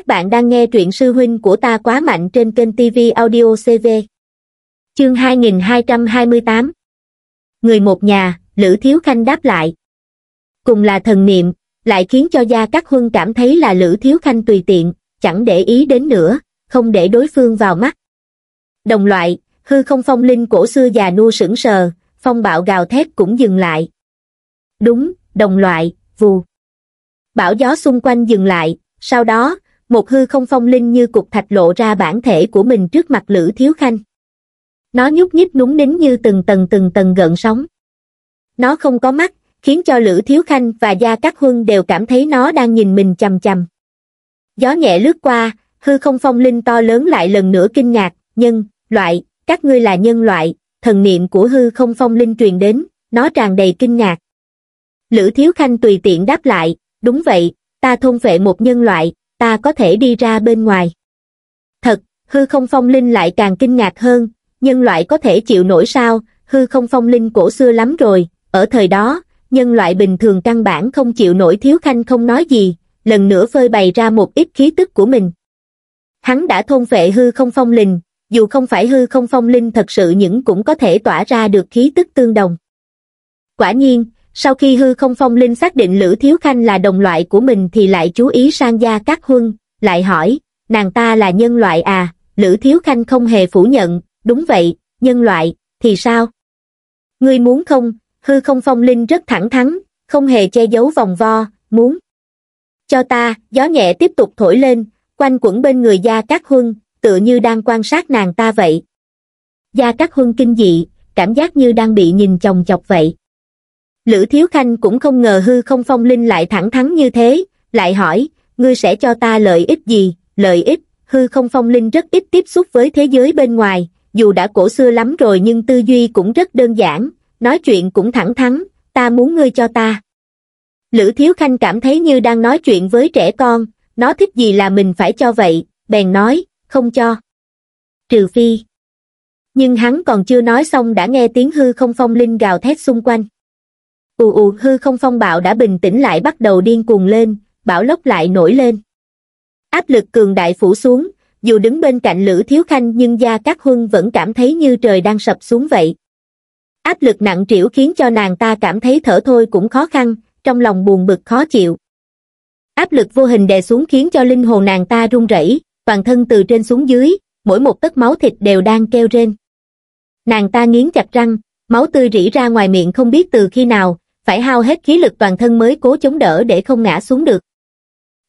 Các bạn đang nghe truyện sư huynh của ta quá mạnh trên kênh TV Audio CV. Chương 2228 Người một nhà, Lữ Thiếu Khanh đáp lại. Cùng là thần niệm, lại khiến cho gia các huân cảm thấy là Lữ Thiếu Khanh tùy tiện, chẳng để ý đến nữa, không để đối phương vào mắt. Đồng loại, hư không phong linh cổ xưa già nua sững sờ, phong bạo gào thét cũng dừng lại. Đúng, đồng loại, vù. Bão gió xung quanh dừng lại, sau đó, một hư không phong linh như cục thạch lộ ra bản thể của mình trước mặt Lữ Thiếu Khanh. Nó nhúc nhích núng nính như từng tầng từng tầng gợn sóng. Nó không có mắt, khiến cho Lữ Thiếu Khanh và Gia Cát Huân đều cảm thấy nó đang nhìn mình chầm chầm. Gió nhẹ lướt qua, hư không phong linh to lớn lại lần nữa kinh ngạc, nhân, loại, các ngươi là nhân loại, thần niệm của hư không phong linh truyền đến, nó tràn đầy kinh ngạc. Lữ Thiếu Khanh tùy tiện đáp lại, đúng vậy, ta thôn vệ một nhân loại, ta có thể đi ra bên ngoài. Thật, hư không phong linh lại càng kinh ngạc hơn, nhân loại có thể chịu nổi sao, hư không phong linh cổ xưa lắm rồi, ở thời đó, nhân loại bình thường căn bản không chịu nổi thiếu khanh không nói gì, lần nữa phơi bày ra một ít khí tức của mình. Hắn đã thôn vệ hư không phong linh, dù không phải hư không phong linh thật sự những cũng có thể tỏa ra được khí tức tương đồng. Quả nhiên, sau khi hư không phong linh xác định Lữ Thiếu Khanh là đồng loại của mình thì lại chú ý sang gia các huân, lại hỏi, nàng ta là nhân loại à, Lữ Thiếu Khanh không hề phủ nhận, đúng vậy, nhân loại, thì sao? Ngươi muốn không, hư không phong linh rất thẳng thắn, không hề che giấu vòng vo, muốn. Cho ta, gió nhẹ tiếp tục thổi lên, quanh quẩn bên người Gia Cát Huân, tựa như đang quan sát nàng ta vậy. Gia Cát Huân kinh dị, cảm giác như đang bị nhìn chồng chọc vậy. Lữ Thiếu Khanh cũng không ngờ hư không phong linh lại thẳng thắn như thế, lại hỏi, ngươi sẽ cho ta lợi ích gì, lợi ích, hư không phong linh rất ít tiếp xúc với thế giới bên ngoài, dù đã cổ xưa lắm rồi nhưng tư duy cũng rất đơn giản, nói chuyện cũng thẳng thắn, ta muốn ngươi cho ta. Lữ Thiếu Khanh cảm thấy như đang nói chuyện với trẻ con, nó thích gì là mình phải cho vậy, bèn nói, không cho. Trừ phi. Nhưng hắn còn chưa nói xong đã nghe tiếng hư không phong linh gào thét xung quanh ù ù hư không phong bạo đã bình tĩnh lại bắt đầu điên cuồng lên, bão lốc lại nổi lên. Áp lực cường đại phủ xuống, dù đứng bên cạnh Lữ Thiếu Khanh nhưng Gia Cát Huân vẫn cảm thấy như trời đang sập xuống vậy. Áp lực nặng trĩu khiến cho nàng ta cảm thấy thở thôi cũng khó khăn, trong lòng buồn bực khó chịu. Áp lực vô hình đè xuống khiến cho linh hồn nàng ta run rẩy, toàn thân từ trên xuống dưới, mỗi một tấc máu thịt đều đang kêu rên. Nàng ta nghiến chặt răng, máu tươi rỉ ra ngoài miệng không biết từ khi nào, phải hao hết khí lực toàn thân mới cố chống đỡ để không ngã xuống được.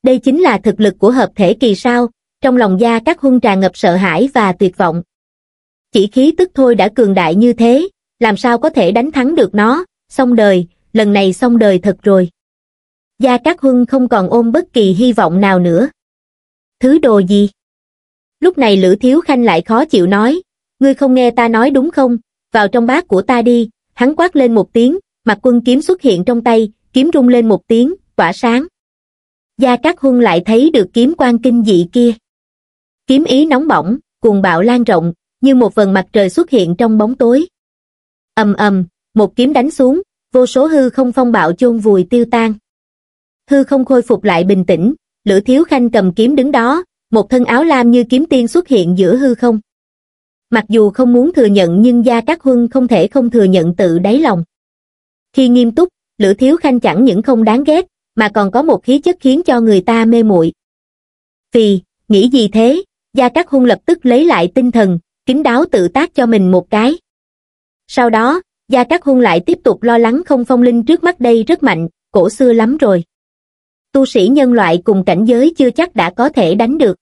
Đây chính là thực lực của hợp thể kỳ sao, trong lòng gia các hung tràn ngập sợ hãi và tuyệt vọng. Chỉ khí tức thôi đã cường đại như thế, làm sao có thể đánh thắng được nó, xong đời, lần này xong đời thật rồi. Gia các Hưng không còn ôm bất kỳ hy vọng nào nữa. Thứ đồ gì? Lúc này Lữ Thiếu Khanh lại khó chịu nói, ngươi không nghe ta nói đúng không, vào trong bát của ta đi, hắn quát lên một tiếng, mặt quân kiếm xuất hiện trong tay kiếm rung lên một tiếng tỏa sáng gia cát huân lại thấy được kiếm quan kinh dị kia kiếm ý nóng bỏng cuồng bạo lan rộng như một vần mặt trời xuất hiện trong bóng tối ầm ầm một kiếm đánh xuống vô số hư không phong bạo chôn vùi tiêu tan hư không khôi phục lại bình tĩnh lữ thiếu khanh cầm kiếm đứng đó một thân áo lam như kiếm tiên xuất hiện giữa hư không mặc dù không muốn thừa nhận nhưng gia cát huân không thể không thừa nhận tự đáy lòng khi nghiêm túc lữ thiếu khanh chẳng những không đáng ghét mà còn có một khí chất khiến cho người ta mê muội phì nghĩ gì thế gia cát hung lập tức lấy lại tinh thần kín đáo tự tác cho mình một cái sau đó gia cát hung lại tiếp tục lo lắng không phong linh trước mắt đây rất mạnh cổ xưa lắm rồi tu sĩ nhân loại cùng cảnh giới chưa chắc đã có thể đánh được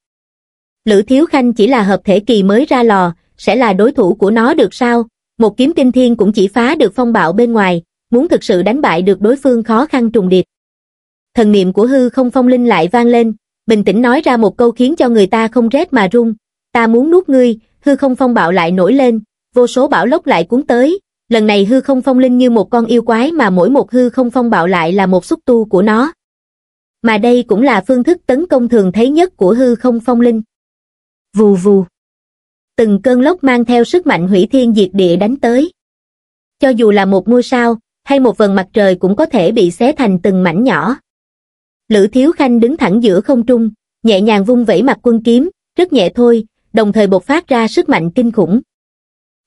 lữ thiếu khanh chỉ là hợp thể kỳ mới ra lò sẽ là đối thủ của nó được sao một kiếm kinh thiên cũng chỉ phá được phong bạo bên ngoài muốn thực sự đánh bại được đối phương khó khăn trùng điệp. Thần niệm của hư không phong linh lại vang lên, bình tĩnh nói ra một câu khiến cho người ta không rét mà run, ta muốn nuốt ngươi, hư không phong bạo lại nổi lên, vô số bão lốc lại cuốn tới, lần này hư không phong linh như một con yêu quái mà mỗi một hư không phong bạo lại là một xúc tu của nó. Mà đây cũng là phương thức tấn công thường thấy nhất của hư không phong linh. Vù vù. Từng cơn lốc mang theo sức mạnh hủy thiên diệt địa đánh tới. Cho dù là một ngôi sao, hay một vần mặt trời cũng có thể bị xé thành từng mảnh nhỏ. Lữ Thiếu Khanh đứng thẳng giữa không trung, nhẹ nhàng vung vẩy mặt quân kiếm, rất nhẹ thôi, đồng thời bộc phát ra sức mạnh kinh khủng.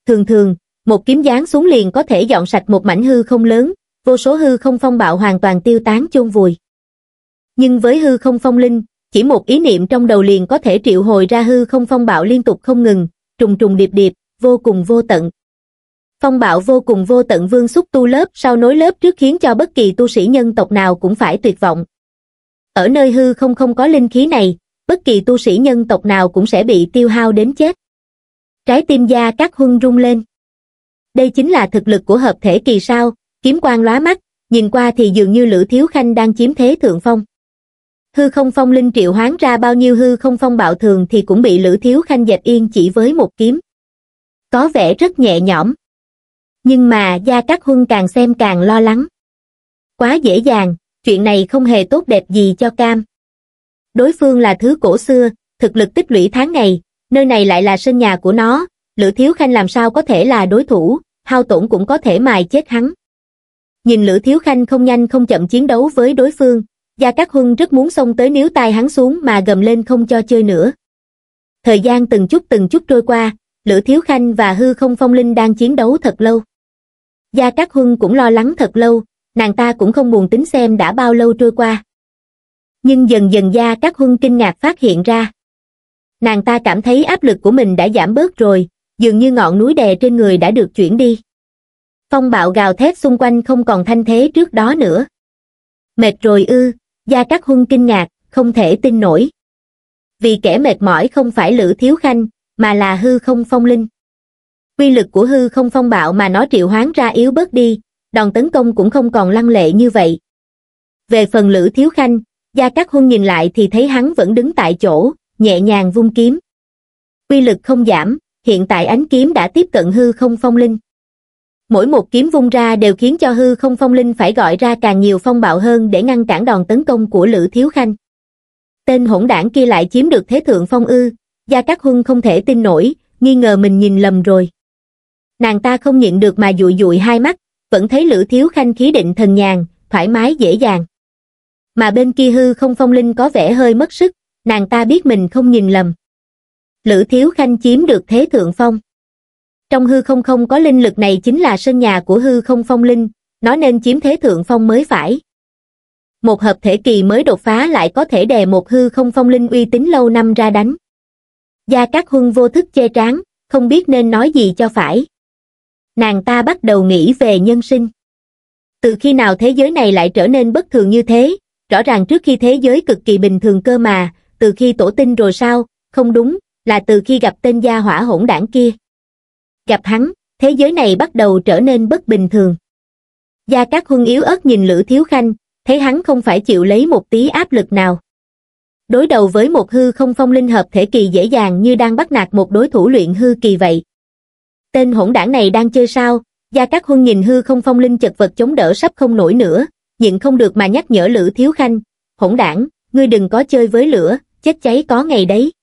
Thường thường, một kiếm giáng xuống liền có thể dọn sạch một mảnh hư không lớn, vô số hư không phong bạo hoàn toàn tiêu tán chôn vùi. Nhưng với hư không phong linh, chỉ một ý niệm trong đầu liền có thể triệu hồi ra hư không phong bạo liên tục không ngừng, trùng trùng điệp điệp, vô cùng vô tận, phong bạo vô cùng vô tận vương xúc tu lớp sau nối lớp trước khiến cho bất kỳ tu sĩ nhân tộc nào cũng phải tuyệt vọng. Ở nơi hư không không có linh khí này, bất kỳ tu sĩ nhân tộc nào cũng sẽ bị tiêu hao đến chết. Trái tim gia các huân rung lên. Đây chính là thực lực của hợp thể kỳ sao, kiếm quang lóa mắt, nhìn qua thì dường như Lữ Thiếu Khanh đang chiếm thế thượng phong. Hư không phong linh triệu hoán ra bao nhiêu hư không phong bạo thường thì cũng bị Lữ Thiếu Khanh dẹp yên chỉ với một kiếm. Có vẻ rất nhẹ nhõm nhưng mà Gia Cát Huân càng xem càng lo lắng. Quá dễ dàng, chuyện này không hề tốt đẹp gì cho Cam. Đối phương là thứ cổ xưa, thực lực tích lũy tháng ngày, nơi này lại là sân nhà của nó, Lữ Thiếu Khanh làm sao có thể là đối thủ, hao tổn cũng có thể mài chết hắn. Nhìn Lữ Thiếu Khanh không nhanh không chậm chiến đấu với đối phương, Gia Cát Huân rất muốn xông tới níu tay hắn xuống mà gầm lên không cho chơi nữa. Thời gian từng chút từng chút trôi qua, Lữ Thiếu Khanh và Hư Không Phong Linh đang chiến đấu thật lâu. Gia Cát Huân cũng lo lắng thật lâu, nàng ta cũng không buồn tính xem đã bao lâu trôi qua. Nhưng dần dần Gia Cát Huân kinh ngạc phát hiện ra. Nàng ta cảm thấy áp lực của mình đã giảm bớt rồi, dường như ngọn núi đè trên người đã được chuyển đi. Phong bạo gào thét xung quanh không còn thanh thế trước đó nữa. Mệt rồi ư, Gia Cát Huân kinh ngạc, không thể tin nổi. Vì kẻ mệt mỏi không phải Lữ Thiếu Khanh, mà là hư không phong linh quy lực của hư không phong bạo mà nó triệu hoán ra yếu bớt đi, đòn tấn công cũng không còn lăng lệ như vậy. Về phần Lữ Thiếu Khanh, Gia Cát Huân nhìn lại thì thấy hắn vẫn đứng tại chỗ, nhẹ nhàng vung kiếm. Quy lực không giảm, hiện tại ánh kiếm đã tiếp cận hư không phong linh. Mỗi một kiếm vung ra đều khiến cho hư không phong linh phải gọi ra càng nhiều phong bạo hơn để ngăn cản đòn tấn công của Lữ Thiếu Khanh. Tên hỗn đảng kia lại chiếm được thế thượng phong ư, Gia Cát Huân không thể tin nổi, nghi ngờ mình nhìn lầm rồi nàng ta không nhịn được mà dụi dụi hai mắt vẫn thấy lữ thiếu khanh khí định thần nhàn thoải mái dễ dàng mà bên kia hư không phong linh có vẻ hơi mất sức nàng ta biết mình không nhìn lầm lữ thiếu khanh chiếm được thế thượng phong trong hư không không có linh lực này chính là sân nhà của hư không phong linh nó nên chiếm thế thượng phong mới phải một hợp thể kỳ mới đột phá lại có thể đè một hư không phong linh uy tín lâu năm ra đánh gia các huân vô thức che tráng không biết nên nói gì cho phải nàng ta bắt đầu nghĩ về nhân sinh từ khi nào thế giới này lại trở nên bất thường như thế rõ ràng trước khi thế giới cực kỳ bình thường cơ mà từ khi tổ tinh rồi sao không đúng là từ khi gặp tên gia hỏa hỗn đảng kia gặp hắn thế giới này bắt đầu trở nên bất bình thường gia các huân yếu ớt nhìn lữ thiếu khanh thấy hắn không phải chịu lấy một tí áp lực nào đối đầu với một hư không phong linh hợp thể kỳ dễ dàng như đang bắt nạt một đối thủ luyện hư kỳ vậy tên hỗn đảng này đang chơi sao, gia Cát huân nhìn hư không phong linh chật vật chống đỡ sắp không nổi nữa, nhịn không được mà nhắc nhở Lữ Thiếu Khanh, hỗn đảng, ngươi đừng có chơi với lửa, chết cháy có ngày đấy.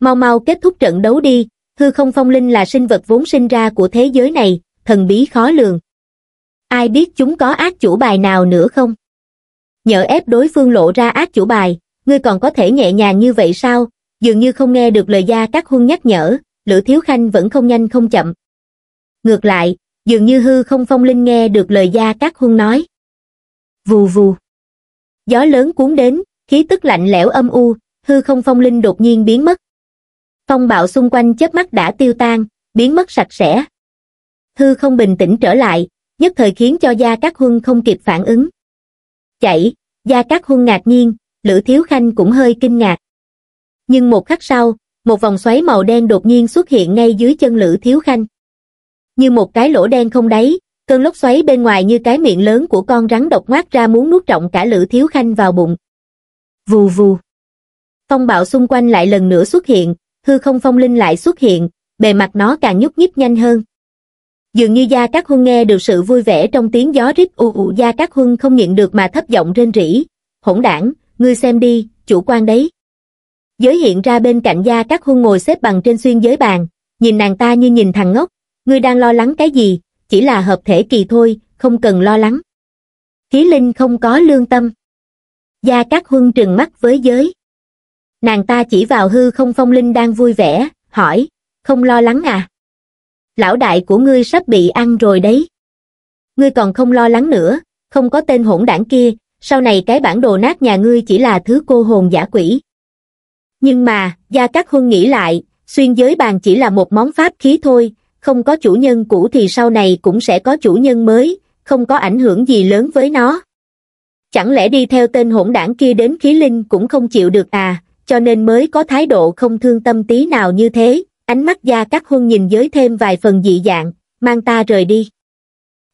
Mau mau kết thúc trận đấu đi, hư không phong linh là sinh vật vốn sinh ra của thế giới này, thần bí khó lường. Ai biết chúng có ác chủ bài nào nữa không? Nhờ ép đối phương lộ ra ác chủ bài, ngươi còn có thể nhẹ nhàng như vậy sao? Dường như không nghe được lời gia các huân nhắc nhở, Lữ Thiếu Khanh vẫn không nhanh không chậm. Ngược lại, dường như hư không phong linh nghe được lời gia các huân nói. Vù vù. Gió lớn cuốn đến, khí tức lạnh lẽo âm u, hư không phong linh đột nhiên biến mất. Phong bạo xung quanh chớp mắt đã tiêu tan, biến mất sạch sẽ. Hư không bình tĩnh trở lại, nhất thời khiến cho Gia các Huân không kịp phản ứng. Chạy, Gia các Huân ngạc nhiên, Lữ Thiếu Khanh cũng hơi kinh ngạc. Nhưng một khắc sau, một vòng xoáy màu đen đột nhiên xuất hiện ngay dưới chân Lữ Thiếu Khanh. Như một cái lỗ đen không đáy, cơn lốc xoáy bên ngoài như cái miệng lớn của con rắn độc ngoác ra muốn nuốt trọng cả Lữ Thiếu Khanh vào bụng. Vù vù. Phong bạo xung quanh lại lần nữa xuất hiện, hư không phong linh lại xuất hiện, bề mặt nó càng nhúc nhích nhanh hơn. Dường như Gia Cát Huân nghe được sự vui vẻ trong tiếng gió rít u u Gia Cát Huân không nhịn được mà thấp giọng rên rỉ. Hỗn đảng, ngươi xem đi, chủ quan đấy giới hiện ra bên cạnh gia các huân ngồi xếp bằng trên xuyên giới bàn, nhìn nàng ta như nhìn thằng ngốc, ngươi đang lo lắng cái gì, chỉ là hợp thể kỳ thôi, không cần lo lắng. Khí linh không có lương tâm. Gia các huân trừng mắt với giới. Nàng ta chỉ vào hư không phong linh đang vui vẻ, hỏi, không lo lắng à? Lão đại của ngươi sắp bị ăn rồi đấy. Ngươi còn không lo lắng nữa, không có tên hỗn đảng kia, sau này cái bản đồ nát nhà ngươi chỉ là thứ cô hồn giả quỷ, nhưng mà gia cát huân nghĩ lại xuyên giới bàn chỉ là một món pháp khí thôi không có chủ nhân cũ thì sau này cũng sẽ có chủ nhân mới không có ảnh hưởng gì lớn với nó chẳng lẽ đi theo tên hỗn đảng kia đến khí linh cũng không chịu được à cho nên mới có thái độ không thương tâm tí nào như thế ánh mắt gia cát huân nhìn giới thêm vài phần dị dạng mang ta rời đi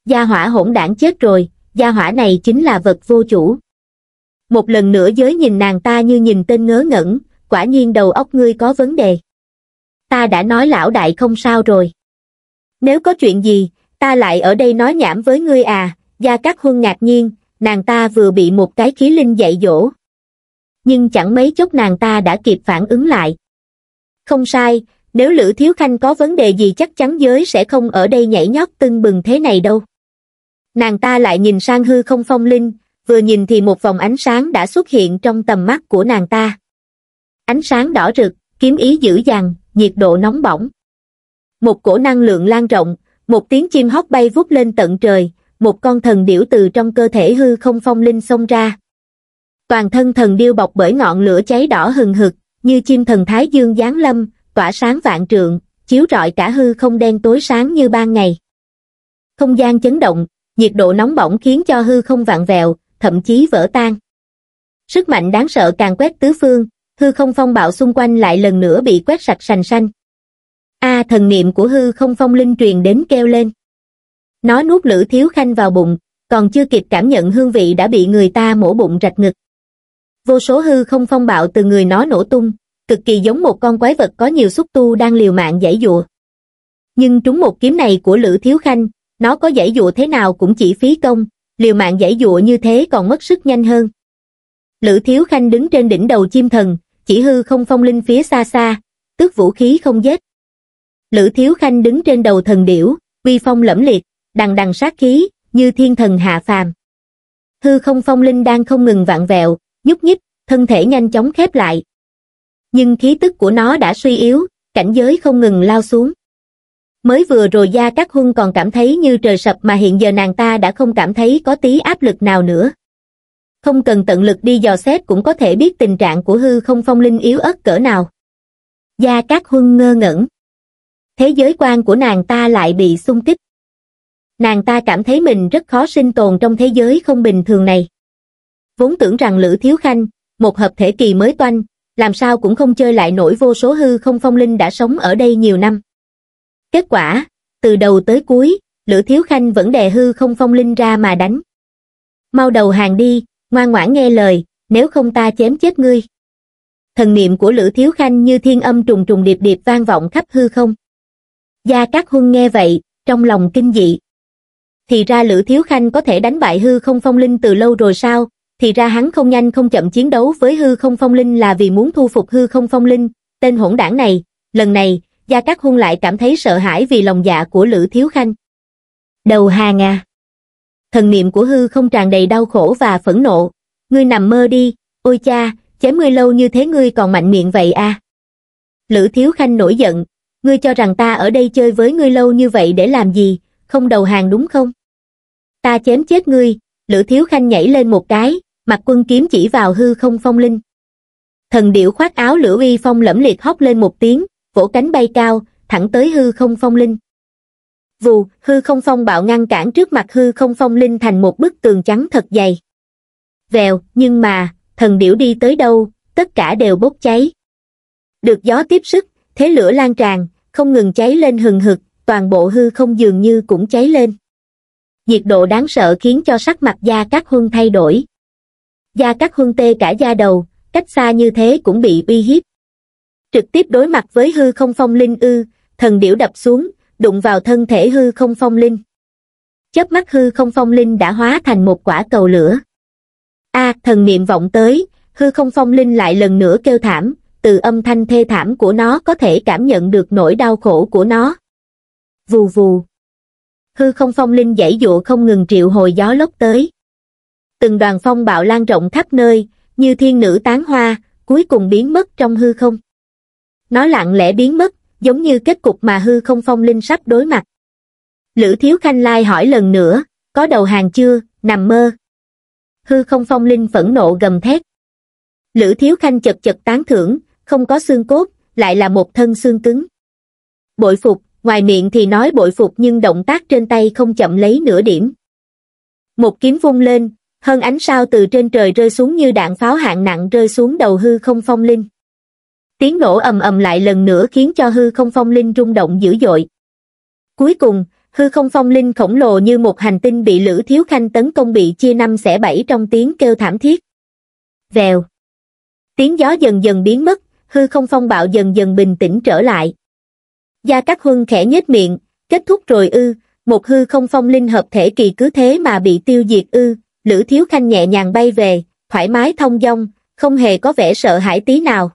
gia hỏa hỗn đảng chết rồi gia hỏa này chính là vật vô chủ một lần nữa giới nhìn nàng ta như nhìn tên ngớ ngẩn quả nhiên đầu óc ngươi có vấn đề. Ta đã nói lão đại không sao rồi. Nếu có chuyện gì, ta lại ở đây nói nhảm với ngươi à, Gia Cát Huân ngạc nhiên, nàng ta vừa bị một cái khí linh dạy dỗ. Nhưng chẳng mấy chốc nàng ta đã kịp phản ứng lại. Không sai, nếu Lữ Thiếu Khanh có vấn đề gì chắc chắn giới sẽ không ở đây nhảy nhót tưng bừng thế này đâu. Nàng ta lại nhìn sang hư không phong linh, vừa nhìn thì một vòng ánh sáng đã xuất hiện trong tầm mắt của nàng ta ánh sáng đỏ rực, kiếm ý dữ dằn, nhiệt độ nóng bỏng. Một cổ năng lượng lan rộng, một tiếng chim hót bay vút lên tận trời, một con thần điểu từ trong cơ thể hư không phong linh xông ra. Toàn thân thần điêu bọc bởi ngọn lửa cháy đỏ hừng hực, như chim thần Thái Dương giáng lâm, tỏa sáng vạn trượng, chiếu rọi cả hư không đen tối sáng như ban ngày. Không gian chấn động, nhiệt độ nóng bỏng khiến cho hư không vạn vẹo, thậm chí vỡ tan. Sức mạnh đáng sợ càng quét tứ phương, hư không phong bạo xung quanh lại lần nữa bị quét sạch sành xanh. A à, thần niệm của hư không phong linh truyền đến kêu lên. Nó nuốt lửa thiếu khanh vào bụng, còn chưa kịp cảm nhận hương vị đã bị người ta mổ bụng rạch ngực. Vô số hư không phong bạo từ người nó nổ tung, cực kỳ giống một con quái vật có nhiều xúc tu đang liều mạng giải dụa. Nhưng trúng một kiếm này của lửa Thiếu Khanh, nó có giải dụa thế nào cũng chỉ phí công, liều mạng giải dụa như thế còn mất sức nhanh hơn. Lữ Thiếu Khanh đứng trên đỉnh đầu chim thần, chỉ hư không phong linh phía xa xa, tước vũ khí không giết. Lữ Thiếu Khanh đứng trên đầu thần điểu, uy phong lẫm liệt, đằng đằng sát khí, như thiên thần hạ phàm. Hư không phong linh đang không ngừng vạn vẹo, nhúc nhích, thân thể nhanh chóng khép lại. Nhưng khí tức của nó đã suy yếu, cảnh giới không ngừng lao xuống. Mới vừa rồi Gia các Huân còn cảm thấy như trời sập mà hiện giờ nàng ta đã không cảm thấy có tí áp lực nào nữa không cần tận lực đi dò xét cũng có thể biết tình trạng của hư không phong linh yếu ớt cỡ nào. Gia Cát Huân ngơ ngẩn. Thế giới quan của nàng ta lại bị xung kích. Nàng ta cảm thấy mình rất khó sinh tồn trong thế giới không bình thường này. Vốn tưởng rằng Lữ Thiếu Khanh, một hợp thể kỳ mới toanh, làm sao cũng không chơi lại nổi vô số hư không phong linh đã sống ở đây nhiều năm. Kết quả, từ đầu tới cuối, Lữ Thiếu Khanh vẫn đè hư không phong linh ra mà đánh. Mau đầu hàng đi, ngoan ngoãn nghe lời nếu không ta chém chết ngươi thần niệm của lữ thiếu khanh như thiên âm trùng trùng điệp điệp vang vọng khắp hư không gia cát huân nghe vậy trong lòng kinh dị thì ra lữ thiếu khanh có thể đánh bại hư không phong linh từ lâu rồi sao thì ra hắn không nhanh không chậm chiến đấu với hư không phong linh là vì muốn thu phục hư không phong linh tên hỗn đảng này lần này gia cát huân lại cảm thấy sợ hãi vì lòng dạ của lữ thiếu khanh đầu hàng à thần niệm của hư không tràn đầy đau khổ và phẫn nộ. Ngươi nằm mơ đi, ôi cha, chém ngươi lâu như thế ngươi còn mạnh miệng vậy à. Lữ Thiếu Khanh nổi giận, ngươi cho rằng ta ở đây chơi với ngươi lâu như vậy để làm gì, không đầu hàng đúng không? Ta chém chết ngươi, Lữ Thiếu Khanh nhảy lên một cái, mặt quân kiếm chỉ vào hư không phong linh. Thần điệu khoác áo lửa uy phong lẫm liệt hóp lên một tiếng, vỗ cánh bay cao, thẳng tới hư không phong linh vù, hư không phong bạo ngăn cản trước mặt hư không phong linh thành một bức tường trắng thật dày. Vèo, nhưng mà, thần điểu đi tới đâu, tất cả đều bốc cháy. Được gió tiếp sức, thế lửa lan tràn, không ngừng cháy lên hừng hực, toàn bộ hư không dường như cũng cháy lên. Nhiệt độ đáng sợ khiến cho sắc mặt da các huân thay đổi. Da các huân tê cả da đầu, cách xa như thế cũng bị uy hiếp. Trực tiếp đối mặt với hư không phong linh ư, thần điểu đập xuống, đụng vào thân thể hư không phong linh. Chớp mắt hư không phong linh đã hóa thành một quả cầu lửa. A, thần niệm vọng tới, hư không phong linh lại lần nữa kêu thảm, từ âm thanh thê thảm của nó có thể cảm nhận được nỗi đau khổ của nó. Vù vù. Hư không phong linh dãy dụa không ngừng triệu hồi gió lốc tới. Từng đoàn phong bạo lan rộng khắp nơi, như thiên nữ tán hoa, cuối cùng biến mất trong hư không. Nó lặng lẽ biến mất, giống như kết cục mà hư không phong linh sắp đối mặt. Lữ Thiếu Khanh Lai hỏi lần nữa, có đầu hàng chưa, nằm mơ. Hư không phong linh phẫn nộ gầm thét. Lữ Thiếu Khanh chật chật tán thưởng, không có xương cốt, lại là một thân xương cứng. Bội phục, ngoài miệng thì nói bội phục nhưng động tác trên tay không chậm lấy nửa điểm. Một kiếm vung lên, hơn ánh sao từ trên trời rơi xuống như đạn pháo hạng nặng rơi xuống đầu hư không phong linh tiếng nổ ầm ầm lại lần nữa khiến cho hư không phong linh rung động dữ dội. Cuối cùng, hư không phong linh khổng lồ như một hành tinh bị Lữ Thiếu Khanh tấn công bị chia năm xẻ bảy trong tiếng kêu thảm thiết. Vèo. Tiếng gió dần dần biến mất, hư không phong bạo dần dần bình tĩnh trở lại. Gia Cát Huân khẽ nhếch miệng, kết thúc rồi ư, một hư không phong linh hợp thể kỳ cứ thế mà bị tiêu diệt ư, Lữ Thiếu Khanh nhẹ nhàng bay về, thoải mái thông dong, không hề có vẻ sợ hãi tí nào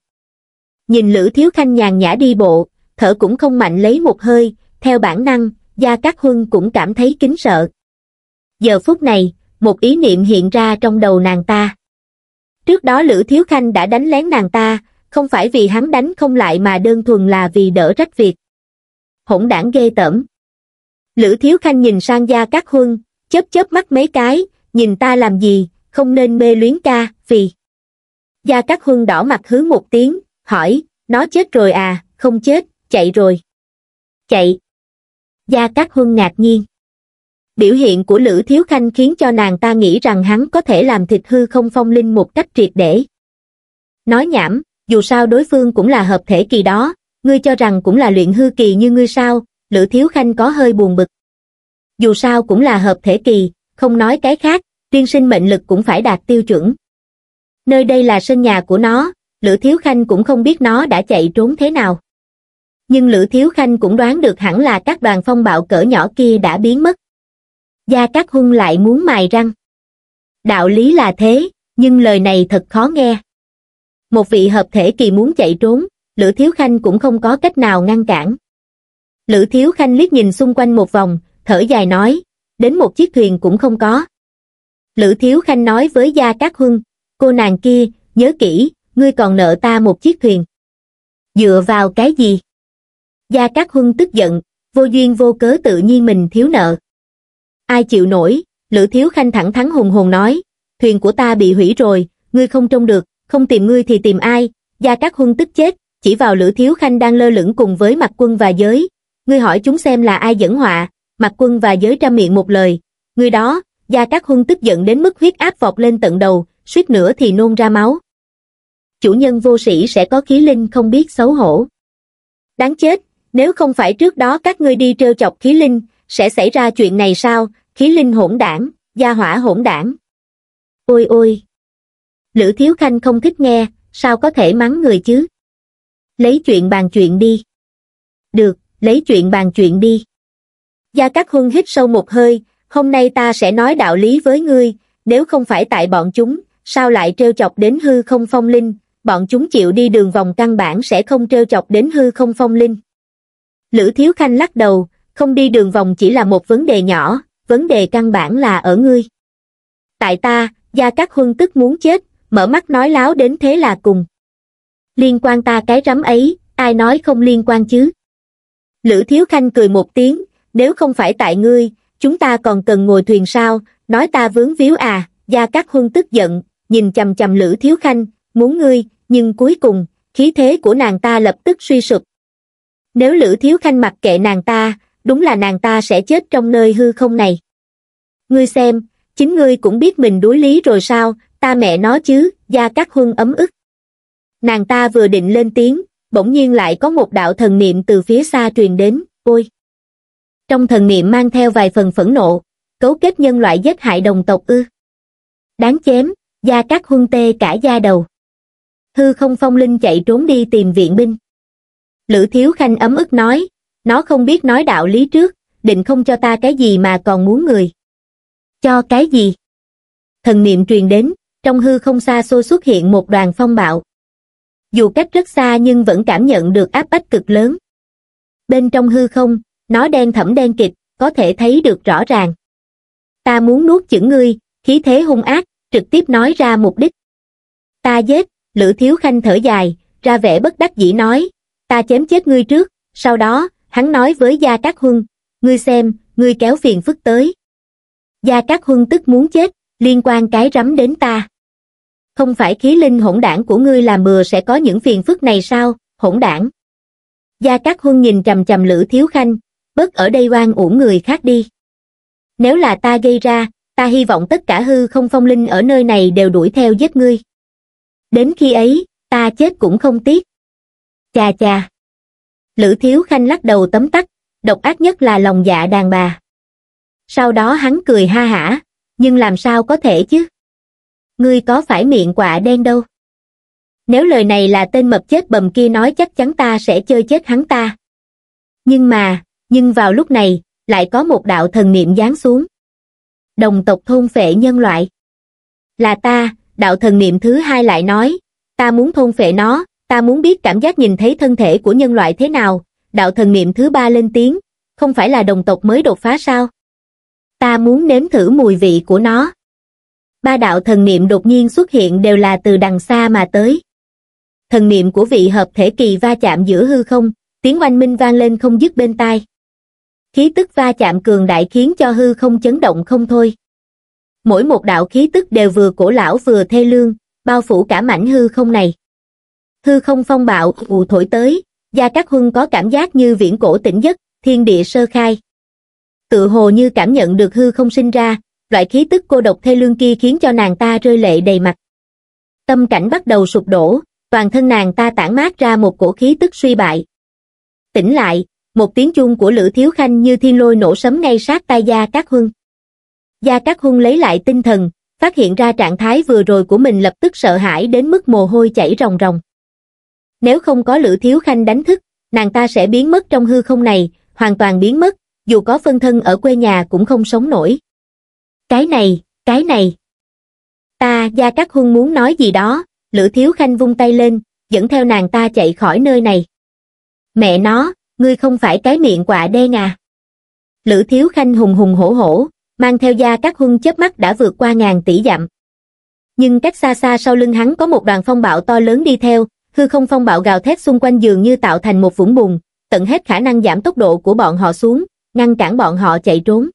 nhìn lữ thiếu khanh nhàn nhã đi bộ thở cũng không mạnh lấy một hơi theo bản năng gia cát huân cũng cảm thấy kính sợ giờ phút này một ý niệm hiện ra trong đầu nàng ta trước đó lữ thiếu khanh đã đánh lén nàng ta không phải vì hắn đánh không lại mà đơn thuần là vì đỡ rách việc hỗn đảng ghê tởm lữ thiếu khanh nhìn sang gia cát huân chớp chớp mắt mấy cái nhìn ta làm gì không nên mê luyến ca vì gia cát huân đỏ mặt hứ một tiếng hỏi, nó chết rồi à, không chết, chạy rồi. Chạy. Gia Cát Huân ngạc nhiên. Biểu hiện của Lữ Thiếu Khanh khiến cho nàng ta nghĩ rằng hắn có thể làm thịt hư không phong linh một cách triệt để. Nói nhảm, dù sao đối phương cũng là hợp thể kỳ đó, ngươi cho rằng cũng là luyện hư kỳ như ngươi sao, Lữ Thiếu Khanh có hơi buồn bực. Dù sao cũng là hợp thể kỳ, không nói cái khác, tiên sinh mệnh lực cũng phải đạt tiêu chuẩn. Nơi đây là sân nhà của nó, Lữ Thiếu Khanh cũng không biết nó đã chạy trốn thế nào. Nhưng Lữ Thiếu Khanh cũng đoán được hẳn là các đoàn phong bạo cỡ nhỏ kia đã biến mất. Gia Cát Hung lại muốn mài răng. Đạo lý là thế, nhưng lời này thật khó nghe. Một vị hợp thể kỳ muốn chạy trốn, Lữ Thiếu Khanh cũng không có cách nào ngăn cản. Lữ Thiếu Khanh liếc nhìn xung quanh một vòng, thở dài nói, đến một chiếc thuyền cũng không có. Lữ Thiếu Khanh nói với Gia Cát Hưng, cô nàng kia, nhớ kỹ, ngươi còn nợ ta một chiếc thuyền. Dựa vào cái gì? Gia Cát Huân tức giận, vô duyên vô cớ tự nhiên mình thiếu nợ. Ai chịu nổi, Lữ Thiếu Khanh thẳng thắn hùng hồn nói, thuyền của ta bị hủy rồi, ngươi không trông được, không tìm ngươi thì tìm ai, Gia Cát Huân tức chết, chỉ vào Lữ Thiếu Khanh đang lơ lửng cùng với mặt quân và giới, ngươi hỏi chúng xem là ai dẫn họa, mặt quân và giới ra miệng một lời, ngươi đó, Gia Cát Huân tức giận đến mức huyết áp vọt lên tận đầu, suýt nữa thì nôn ra máu chủ nhân vô sĩ sẽ có khí linh không biết xấu hổ. Đáng chết, nếu không phải trước đó các ngươi đi trêu chọc khí linh, sẽ xảy ra chuyện này sao, khí linh hỗn đảng, gia hỏa hỗn đảng. Ôi ôi! Lữ Thiếu Khanh không thích nghe, sao có thể mắng người chứ? Lấy chuyện bàn chuyện đi. Được, lấy chuyện bàn chuyện đi. Gia Cát Huân hít sâu một hơi, hôm nay ta sẽ nói đạo lý với ngươi, nếu không phải tại bọn chúng, sao lại trêu chọc đến hư không phong linh, bọn chúng chịu đi đường vòng căn bản sẽ không trêu chọc đến hư không phong linh. Lữ Thiếu Khanh lắc đầu, không đi đường vòng chỉ là một vấn đề nhỏ, vấn đề căn bản là ở ngươi. Tại ta, gia cát huân tức muốn chết, mở mắt nói láo đến thế là cùng. Liên quan ta cái rắm ấy, ai nói không liên quan chứ? Lữ Thiếu Khanh cười một tiếng, nếu không phải tại ngươi, chúng ta còn cần ngồi thuyền sao, nói ta vướng víu à, gia cát huân tức giận, nhìn chầm chầm Lữ Thiếu Khanh, muốn ngươi, nhưng cuối cùng khí thế của nàng ta lập tức suy sụp nếu lữ thiếu khanh mặc kệ nàng ta đúng là nàng ta sẽ chết trong nơi hư không này ngươi xem chính ngươi cũng biết mình đuối lý rồi sao ta mẹ nó chứ gia cát huân ấm ức nàng ta vừa định lên tiếng bỗng nhiên lại có một đạo thần niệm từ phía xa truyền đến ôi trong thần niệm mang theo vài phần phẫn nộ cấu kết nhân loại giết hại đồng tộc ư đáng chém gia cát huân tê cả da đầu hư không phong linh chạy trốn đi tìm viện binh. Lữ Thiếu Khanh ấm ức nói, nó không biết nói đạo lý trước, định không cho ta cái gì mà còn muốn người. Cho cái gì? Thần niệm truyền đến, trong hư không xa xôi xuất hiện một đoàn phong bạo. Dù cách rất xa nhưng vẫn cảm nhận được áp bách cực lớn. Bên trong hư không, nó đen thẫm đen kịch, có thể thấy được rõ ràng. Ta muốn nuốt chửng ngươi, khí thế hung ác, trực tiếp nói ra mục đích. Ta giết, lữ thiếu khanh thở dài ra vẻ bất đắc dĩ nói ta chém chết ngươi trước sau đó hắn nói với gia cát huân ngươi xem ngươi kéo phiền phức tới gia cát huân tức muốn chết liên quan cái rắm đến ta không phải khí linh hỗn đảng của ngươi làm bừa sẽ có những phiền phức này sao hỗn đảng gia cát huân nhìn trầm trầm lữ thiếu khanh bớt ở đây oan uổng người khác đi nếu là ta gây ra ta hy vọng tất cả hư không phong linh ở nơi này đều đuổi theo giết ngươi Đến khi ấy, ta chết cũng không tiếc. Chà chà. Lữ Thiếu Khanh lắc đầu tấm tắc, độc ác nhất là lòng dạ đàn bà. Sau đó hắn cười ha hả, nhưng làm sao có thể chứ? Ngươi có phải miệng quạ đen đâu? Nếu lời này là tên mập chết bầm kia nói chắc chắn ta sẽ chơi chết hắn ta. Nhưng mà, nhưng vào lúc này, lại có một đạo thần niệm giáng xuống. Đồng tộc thôn phệ nhân loại. Là ta, đạo thần niệm thứ hai lại nói, ta muốn thôn phệ nó, ta muốn biết cảm giác nhìn thấy thân thể của nhân loại thế nào, đạo thần niệm thứ ba lên tiếng, không phải là đồng tộc mới đột phá sao? Ta muốn nếm thử mùi vị của nó. Ba đạo thần niệm đột nhiên xuất hiện đều là từ đằng xa mà tới. Thần niệm của vị hợp thể kỳ va chạm giữa hư không, tiếng oanh minh vang lên không dứt bên tai. Khí tức va chạm cường đại khiến cho hư không chấn động không thôi mỗi một đạo khí tức đều vừa cổ lão vừa thê lương, bao phủ cả mảnh hư không này. Hư không phong bạo ù thổi tới, Gia Cát Huân có cảm giác như viễn cổ tỉnh giấc, thiên địa sơ khai. Tự hồ như cảm nhận được hư không sinh ra, loại khí tức cô độc thê lương kia khiến cho nàng ta rơi lệ đầy mặt. Tâm cảnh bắt đầu sụp đổ, toàn thân nàng ta tản mát ra một cổ khí tức suy bại. Tỉnh lại, một tiếng chuông của Lữ Thiếu Khanh như thiên lôi nổ sấm ngay sát tai Gia Cát Huân. Gia Cát Hung lấy lại tinh thần, phát hiện ra trạng thái vừa rồi của mình lập tức sợ hãi đến mức mồ hôi chảy ròng ròng. Nếu không có Lữ Thiếu Khanh đánh thức, nàng ta sẽ biến mất trong hư không này, hoàn toàn biến mất, dù có phân thân ở quê nhà cũng không sống nổi. Cái này, cái này. Ta, Gia Cát Hung muốn nói gì đó, Lữ Thiếu Khanh vung tay lên, dẫn theo nàng ta chạy khỏi nơi này. Mẹ nó, ngươi không phải cái miệng quạ đen à. Lữ Thiếu Khanh hùng hùng hổ hổ, mang theo gia các hung chớp mắt đã vượt qua ngàn tỷ dặm. Nhưng cách xa xa sau lưng hắn có một đoàn phong bạo to lớn đi theo, hư không phong bạo gào thét xung quanh dường như tạo thành một vũng bùn, tận hết khả năng giảm tốc độ của bọn họ xuống, ngăn cản bọn họ chạy trốn.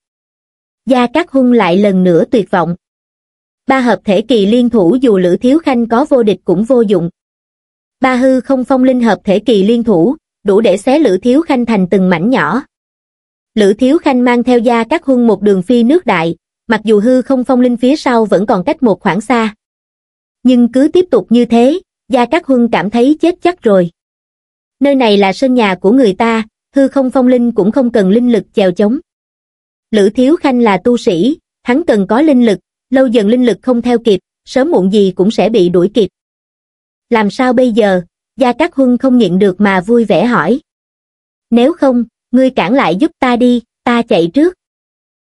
Gia các Hung lại lần nữa tuyệt vọng. Ba hợp thể kỳ liên thủ dù Lữ Thiếu Khanh có vô địch cũng vô dụng. Ba hư không phong linh hợp thể kỳ liên thủ, đủ để xé Lữ Thiếu Khanh thành từng mảnh nhỏ, Lữ Thiếu Khanh mang theo gia các huân một đường phi nước đại, mặc dù hư không phong linh phía sau vẫn còn cách một khoảng xa. Nhưng cứ tiếp tục như thế, gia các huân cảm thấy chết chắc rồi. Nơi này là sân nhà của người ta, hư không phong linh cũng không cần linh lực chèo chống. Lữ Thiếu Khanh là tu sĩ, hắn cần có linh lực, lâu dần linh lực không theo kịp, sớm muộn gì cũng sẽ bị đuổi kịp. Làm sao bây giờ? Gia các Huân không nhịn được mà vui vẻ hỏi. Nếu không, ngươi cản lại giúp ta đi, ta chạy trước.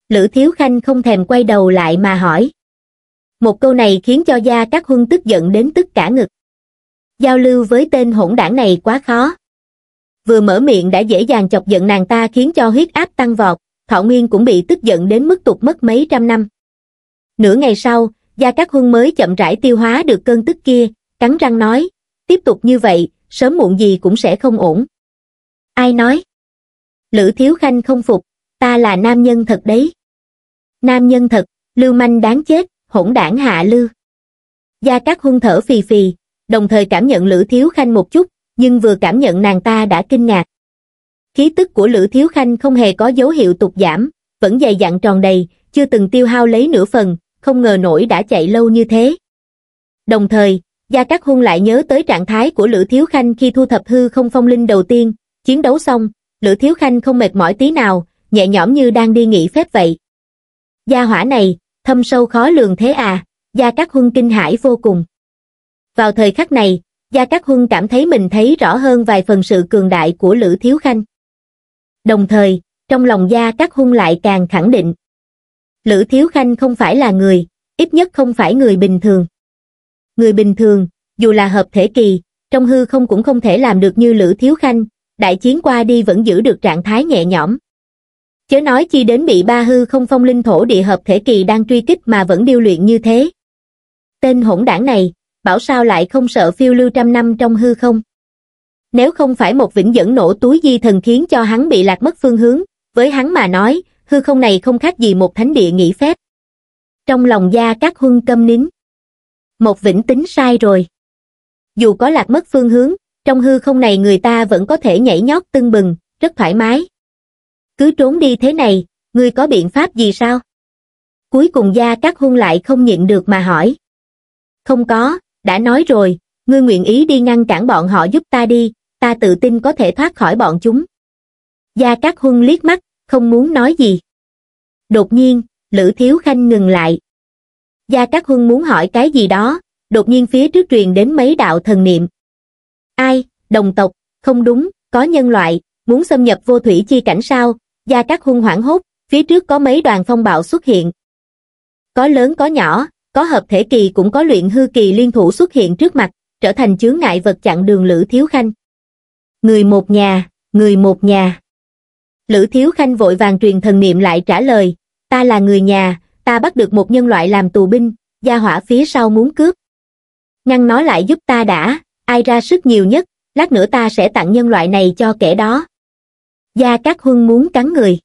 Lữ Thiếu Khanh không thèm quay đầu lại mà hỏi. Một câu này khiến cho Gia Cát Huân tức giận đến tức cả ngực. Giao lưu với tên hỗn đảng này quá khó. Vừa mở miệng đã dễ dàng chọc giận nàng ta khiến cho huyết áp tăng vọt, Thọ Nguyên cũng bị tức giận đến mức tụt mất mấy trăm năm. Nửa ngày sau, Gia Cát Huân mới chậm rãi tiêu hóa được cơn tức kia, cắn răng nói, tiếp tục như vậy, sớm muộn gì cũng sẽ không ổn. Ai nói? lữ thiếu khanh không phục ta là nam nhân thật đấy nam nhân thật lưu manh đáng chết hỗn đảng hạ lư gia cát hung thở phì phì đồng thời cảm nhận lữ thiếu khanh một chút nhưng vừa cảm nhận nàng ta đã kinh ngạc khí tức của lữ thiếu khanh không hề có dấu hiệu tụt giảm vẫn dày dặn tròn đầy chưa từng tiêu hao lấy nửa phần không ngờ nổi đã chạy lâu như thế đồng thời gia cát hung lại nhớ tới trạng thái của lữ thiếu khanh khi thu thập hư không phong linh đầu tiên chiến đấu xong Lữ Thiếu Khanh không mệt mỏi tí nào, nhẹ nhõm như đang đi nghỉ phép vậy. Gia hỏa này, thâm sâu khó lường thế à, Gia Cát Huân kinh hãi vô cùng. Vào thời khắc này, Gia Cát Huân cảm thấy mình thấy rõ hơn vài phần sự cường đại của Lữ Thiếu Khanh. Đồng thời, trong lòng Gia Cát Huân lại càng khẳng định. Lữ Thiếu Khanh không phải là người, ít nhất không phải người bình thường. Người bình thường, dù là hợp thể kỳ, trong hư không cũng không thể làm được như Lữ Thiếu Khanh, đại chiến qua đi vẫn giữ được trạng thái nhẹ nhõm. Chớ nói chi đến bị ba hư không phong linh thổ địa hợp thể kỳ đang truy kích mà vẫn điêu luyện như thế. Tên hỗn đảng này, bảo sao lại không sợ phiêu lưu trăm năm trong hư không. Nếu không phải một vĩnh dẫn nổ túi di thần khiến cho hắn bị lạc mất phương hướng, với hắn mà nói, hư không này không khác gì một thánh địa nghỉ phép. Trong lòng gia các huân câm nín. Một vĩnh tính sai rồi. Dù có lạc mất phương hướng, trong hư không này người ta vẫn có thể nhảy nhót tưng bừng rất thoải mái cứ trốn đi thế này ngươi có biện pháp gì sao cuối cùng gia các hung lại không nhịn được mà hỏi không có đã nói rồi ngươi nguyện ý đi ngăn cản bọn họ giúp ta đi ta tự tin có thể thoát khỏi bọn chúng gia các hung liếc mắt không muốn nói gì đột nhiên lữ thiếu khanh ngừng lại gia các hung muốn hỏi cái gì đó đột nhiên phía trước truyền đến mấy đạo thần niệm Ai, đồng tộc, không đúng, có nhân loại, muốn xâm nhập vô thủy chi cảnh sao, gia các hung hoảng hốt, phía trước có mấy đoàn phong bạo xuất hiện. Có lớn có nhỏ, có hợp thể kỳ cũng có luyện hư kỳ liên thủ xuất hiện trước mặt, trở thành chướng ngại vật chặn đường Lữ Thiếu Khanh. Người một nhà, người một nhà. Lữ Thiếu Khanh vội vàng truyền thần niệm lại trả lời, ta là người nhà, ta bắt được một nhân loại làm tù binh, gia hỏa phía sau muốn cướp. Ngăn nó lại giúp ta đã, ai ra sức nhiều nhất lát nữa ta sẽ tặng nhân loại này cho kẻ đó gia cát huân muốn cắn người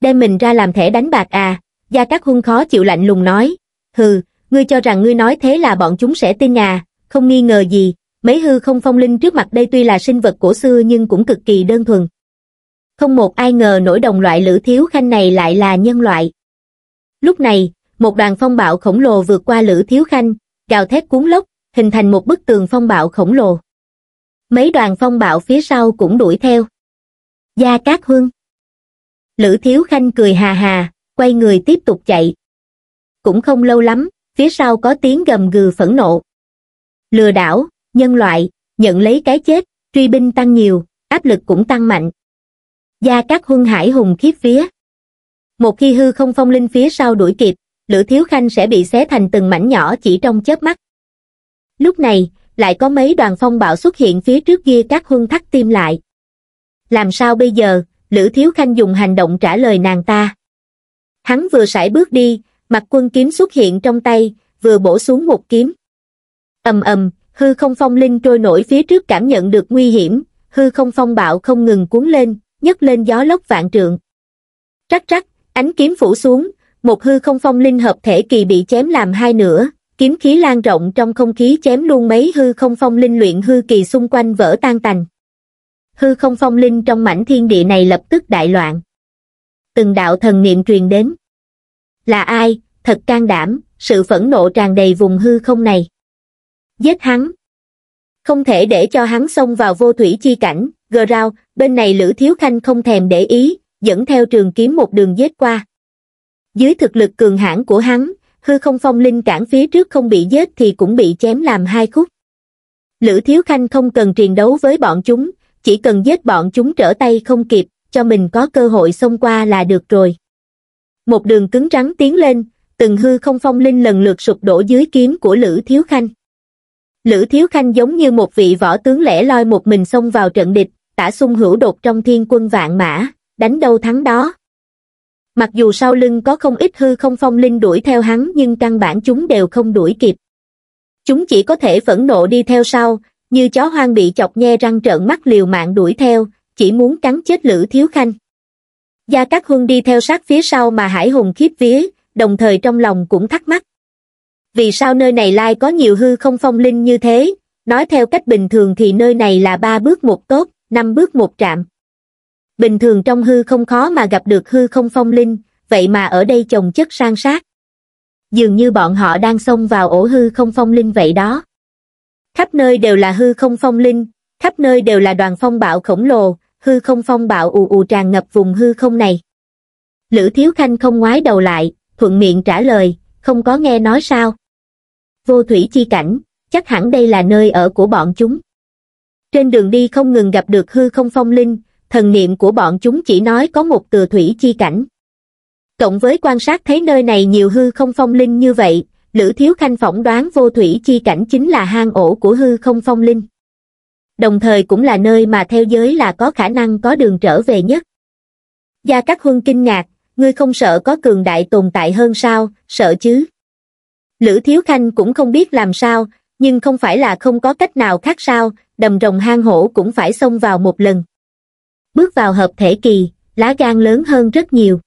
đem mình ra làm thẻ đánh bạc à gia cát huân khó chịu lạnh lùng nói hừ ngươi cho rằng ngươi nói thế là bọn chúng sẽ tin à không nghi ngờ gì mấy hư không phong linh trước mặt đây tuy là sinh vật cổ xưa nhưng cũng cực kỳ đơn thuần không một ai ngờ nổi đồng loại lữ thiếu khanh này lại là nhân loại lúc này một đoàn phong bạo khổng lồ vượt qua lữ thiếu khanh gào thét cuốn lốc hình thành một bức tường phong bạo khổng lồ. Mấy đoàn phong bạo phía sau cũng đuổi theo. Gia Cát Hương Lữ Thiếu Khanh cười hà hà, quay người tiếp tục chạy. Cũng không lâu lắm, phía sau có tiếng gầm gừ phẫn nộ. Lừa đảo, nhân loại, nhận lấy cái chết, truy binh tăng nhiều, áp lực cũng tăng mạnh. Gia Cát Hương hải hùng khiếp phía. Một khi hư không phong linh phía sau đuổi kịp, Lữ Thiếu Khanh sẽ bị xé thành từng mảnh nhỏ chỉ trong chớp mắt. Lúc này, lại có mấy đoàn phong bạo xuất hiện phía trước kia các huân thắt tim lại. Làm sao bây giờ, Lữ Thiếu Khanh dùng hành động trả lời nàng ta. Hắn vừa sải bước đi, mặt quân kiếm xuất hiện trong tay, vừa bổ xuống một kiếm. ầm ầm, hư không phong linh trôi nổi phía trước cảm nhận được nguy hiểm, hư không phong bạo không ngừng cuốn lên, nhấc lên gió lốc vạn trượng. Rắc rắc, ánh kiếm phủ xuống, một hư không phong linh hợp thể kỳ bị chém làm hai nửa, kiếm khí lan rộng trong không khí chém luôn mấy hư không phong linh luyện hư kỳ xung quanh vỡ tan tành hư không phong linh trong mảnh thiên địa này lập tức đại loạn từng đạo thần niệm truyền đến là ai thật can đảm sự phẫn nộ tràn đầy vùng hư không này giết hắn không thể để cho hắn xông vào vô thủy chi cảnh gờ rao bên này lữ thiếu khanh không thèm để ý dẫn theo trường kiếm một đường giết qua dưới thực lực cường hãn của hắn hư không phong linh cản phía trước không bị giết thì cũng bị chém làm hai khúc. Lữ Thiếu Khanh không cần triền đấu với bọn chúng, chỉ cần giết bọn chúng trở tay không kịp, cho mình có cơ hội xông qua là được rồi. Một đường cứng rắn tiến lên, từng hư không phong linh lần lượt sụp đổ dưới kiếm của Lữ Thiếu Khanh. Lữ Thiếu Khanh giống như một vị võ tướng lẻ loi một mình xông vào trận địch, tả sung hữu đột trong thiên quân vạn mã, đánh đâu thắng đó mặc dù sau lưng có không ít hư không phong linh đuổi theo hắn nhưng căn bản chúng đều không đuổi kịp. Chúng chỉ có thể phẫn nộ đi theo sau, như chó hoang bị chọc nhe răng trợn mắt liều mạng đuổi theo, chỉ muốn cắn chết Lữ Thiếu Khanh. Gia Cát Huân đi theo sát phía sau mà Hải Hùng khiếp vía, đồng thời trong lòng cũng thắc mắc. Vì sao nơi này lai có nhiều hư không phong linh như thế, nói theo cách bình thường thì nơi này là ba bước một tốt, năm bước một trạm bình thường trong hư không khó mà gặp được hư không phong linh vậy mà ở đây chồng chất sang sát dường như bọn họ đang xông vào ổ hư không phong linh vậy đó khắp nơi đều là hư không phong linh khắp nơi đều là đoàn phong bạo khổng lồ hư không phong bạo ù ù tràn ngập vùng hư không này lữ thiếu khanh không ngoái đầu lại thuận miệng trả lời không có nghe nói sao vô thủy chi cảnh chắc hẳn đây là nơi ở của bọn chúng trên đường đi không ngừng gặp được hư không phong linh thần niệm của bọn chúng chỉ nói có một từ thủy chi cảnh. Cộng với quan sát thấy nơi này nhiều hư không phong linh như vậy, Lữ Thiếu Khanh phỏng đoán vô thủy chi cảnh chính là hang ổ của hư không phong linh. Đồng thời cũng là nơi mà theo giới là có khả năng có đường trở về nhất. Gia Cát Huân kinh ngạc, ngươi không sợ có cường đại tồn tại hơn sao, sợ chứ. Lữ Thiếu Khanh cũng không biết làm sao, nhưng không phải là không có cách nào khác sao, đầm rồng hang hổ cũng phải xông vào một lần bước vào hợp thể kỳ, lá gan lớn hơn rất nhiều.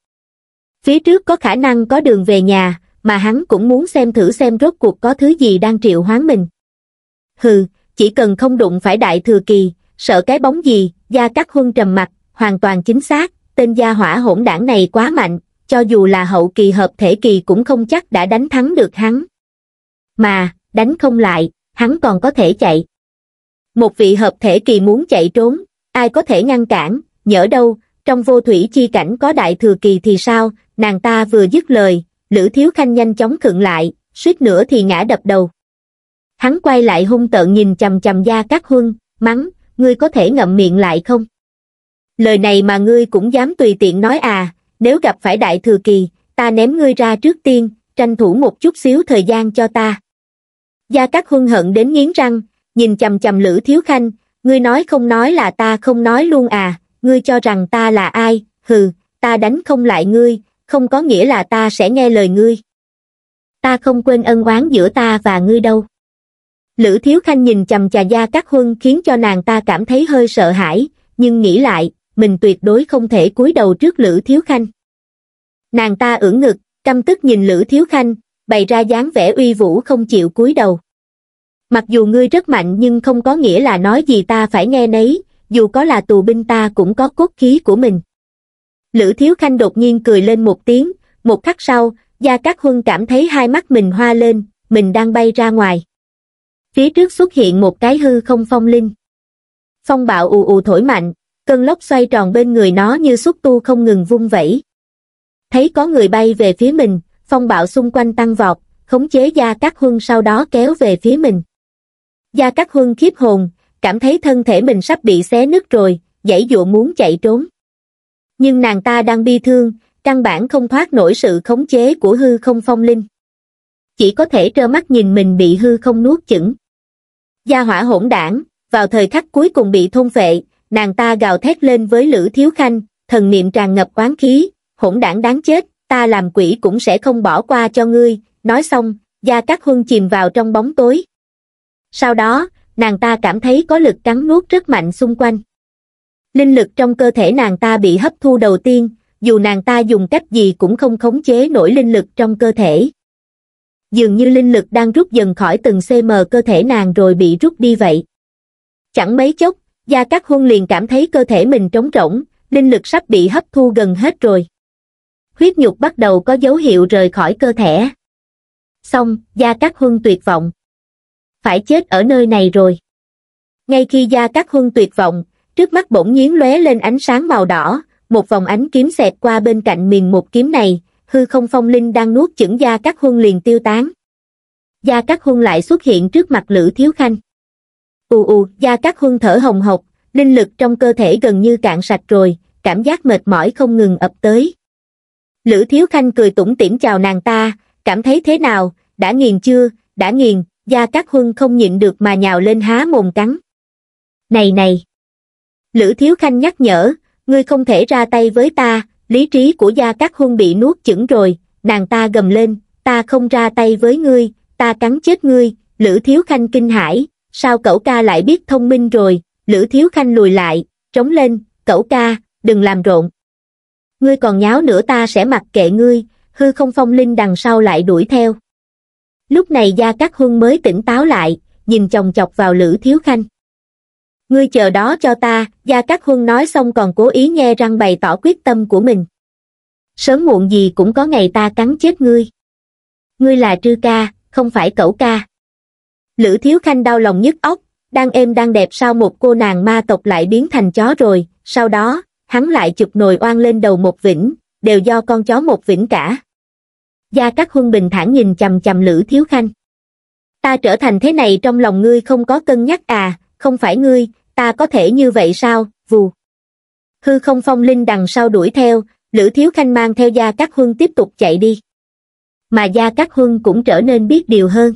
Phía trước có khả năng có đường về nhà, mà hắn cũng muốn xem thử xem rốt cuộc có thứ gì đang triệu hoán mình. Hừ, chỉ cần không đụng phải đại thừa kỳ, sợ cái bóng gì, da cắt huân trầm mặt, hoàn toàn chính xác, tên gia hỏa hỗn đảng này quá mạnh, cho dù là hậu kỳ hợp thể kỳ cũng không chắc đã đánh thắng được hắn. Mà, đánh không lại, hắn còn có thể chạy. Một vị hợp thể kỳ muốn chạy trốn, ai có thể ngăn cản, nhỡ đâu, trong vô thủy chi cảnh có đại thừa kỳ thì sao, nàng ta vừa dứt lời, Lữ Thiếu Khanh nhanh chóng khựng lại, suýt nữa thì ngã đập đầu. Hắn quay lại hung tợn nhìn chầm chầm Gia Cát Huân, mắng, ngươi có thể ngậm miệng lại không? Lời này mà ngươi cũng dám tùy tiện nói à, nếu gặp phải đại thừa kỳ, ta ném ngươi ra trước tiên, tranh thủ một chút xíu thời gian cho ta. Gia Cát Huân hận đến nghiến răng, nhìn chầm chầm Lữ Thiếu Khanh, ngươi nói không nói là ta không nói luôn à ngươi cho rằng ta là ai hừ ta đánh không lại ngươi không có nghĩa là ta sẽ nghe lời ngươi ta không quên ân oán giữa ta và ngươi đâu lữ thiếu khanh nhìn chầm chà gia các huân khiến cho nàng ta cảm thấy hơi sợ hãi nhưng nghĩ lại mình tuyệt đối không thể cúi đầu trước lữ thiếu khanh nàng ta ưỡn ngực căm tức nhìn lữ thiếu khanh bày ra dáng vẻ uy vũ không chịu cúi đầu mặc dù ngươi rất mạnh nhưng không có nghĩa là nói gì ta phải nghe nấy dù có là tù binh ta cũng có cốt khí của mình lữ thiếu khanh đột nhiên cười lên một tiếng một khắc sau gia cát huân cảm thấy hai mắt mình hoa lên mình đang bay ra ngoài phía trước xuất hiện một cái hư không phong linh phong bạo ù ù thổi mạnh cơn lốc xoay tròn bên người nó như xúc tu không ngừng vung vẩy thấy có người bay về phía mình phong bạo xung quanh tăng vọt khống chế gia cát huân sau đó kéo về phía mình Gia Cát Huân khiếp hồn, cảm thấy thân thể mình sắp bị xé nứt rồi, dãy dụa muốn chạy trốn. Nhưng nàng ta đang bi thương, căn bản không thoát nổi sự khống chế của hư không phong linh. Chỉ có thể trơ mắt nhìn mình bị hư không nuốt chửng. Gia hỏa hỗn đảng, vào thời khắc cuối cùng bị thôn phệ, nàng ta gào thét lên với Lữ Thiếu Khanh, thần niệm tràn ngập quán khí, hỗn đảng đáng chết, ta làm quỷ cũng sẽ không bỏ qua cho ngươi, nói xong, Gia Cát Huân chìm vào trong bóng tối sau đó nàng ta cảm thấy có lực cắn nuốt rất mạnh xung quanh linh lực trong cơ thể nàng ta bị hấp thu đầu tiên dù nàng ta dùng cách gì cũng không khống chế nổi linh lực trong cơ thể dường như linh lực đang rút dần khỏi từng cm cơ thể nàng rồi bị rút đi vậy chẳng mấy chốc gia cát huân liền cảm thấy cơ thể mình trống rỗng linh lực sắp bị hấp thu gần hết rồi huyết nhục bắt đầu có dấu hiệu rời khỏi cơ thể xong gia cát huân tuyệt vọng phải chết ở nơi này rồi. Ngay khi Gia Cát Huân tuyệt vọng, trước mắt bỗng nhiên lóe lên ánh sáng màu đỏ, một vòng ánh kiếm xẹt qua bên cạnh miền một kiếm này, hư không phong linh đang nuốt chửng Gia Cát Huân liền tiêu tán. Gia Cát Huân lại xuất hiện trước mặt Lữ Thiếu Khanh. Ù ù, Gia Cát Huân thở hồng hộc, linh lực trong cơ thể gần như cạn sạch rồi, cảm giác mệt mỏi không ngừng ập tới. Lữ Thiếu Khanh cười tủm tỉm chào nàng ta, cảm thấy thế nào, đã nghiền chưa, đã nghiền, Gia Cát Huân không nhịn được mà nhào lên há mồm cắn. Này này! Lữ Thiếu Khanh nhắc nhở, ngươi không thể ra tay với ta, lý trí của Gia Cát Huân bị nuốt chửng rồi, nàng ta gầm lên, ta không ra tay với ngươi, ta cắn chết ngươi, Lữ Thiếu Khanh kinh hãi, sao cậu ca lại biết thông minh rồi, Lữ Thiếu Khanh lùi lại, trống lên, cậu ca, đừng làm rộn. Ngươi còn nháo nữa ta sẽ mặc kệ ngươi, hư không phong linh đằng sau lại đuổi theo lúc này gia cát huân mới tỉnh táo lại nhìn chồng chọc vào lữ thiếu khanh ngươi chờ đó cho ta gia cát huân nói xong còn cố ý nghe răng bày tỏ quyết tâm của mình sớm muộn gì cũng có ngày ta cắn chết ngươi ngươi là trư ca không phải cẩu ca lữ thiếu khanh đau lòng nhức óc đang êm đang đẹp sau một cô nàng ma tộc lại biến thành chó rồi sau đó hắn lại chụp nồi oan lên đầu một vĩnh đều do con chó một vĩnh cả Gia Cát Huân bình thản nhìn chầm chầm Lữ Thiếu Khanh. Ta trở thành thế này trong lòng ngươi không có cân nhắc à, không phải ngươi, ta có thể như vậy sao, vù. Hư không phong linh đằng sau đuổi theo, Lữ Thiếu Khanh mang theo Gia Cát Huân tiếp tục chạy đi. Mà Gia Cát Huân cũng trở nên biết điều hơn.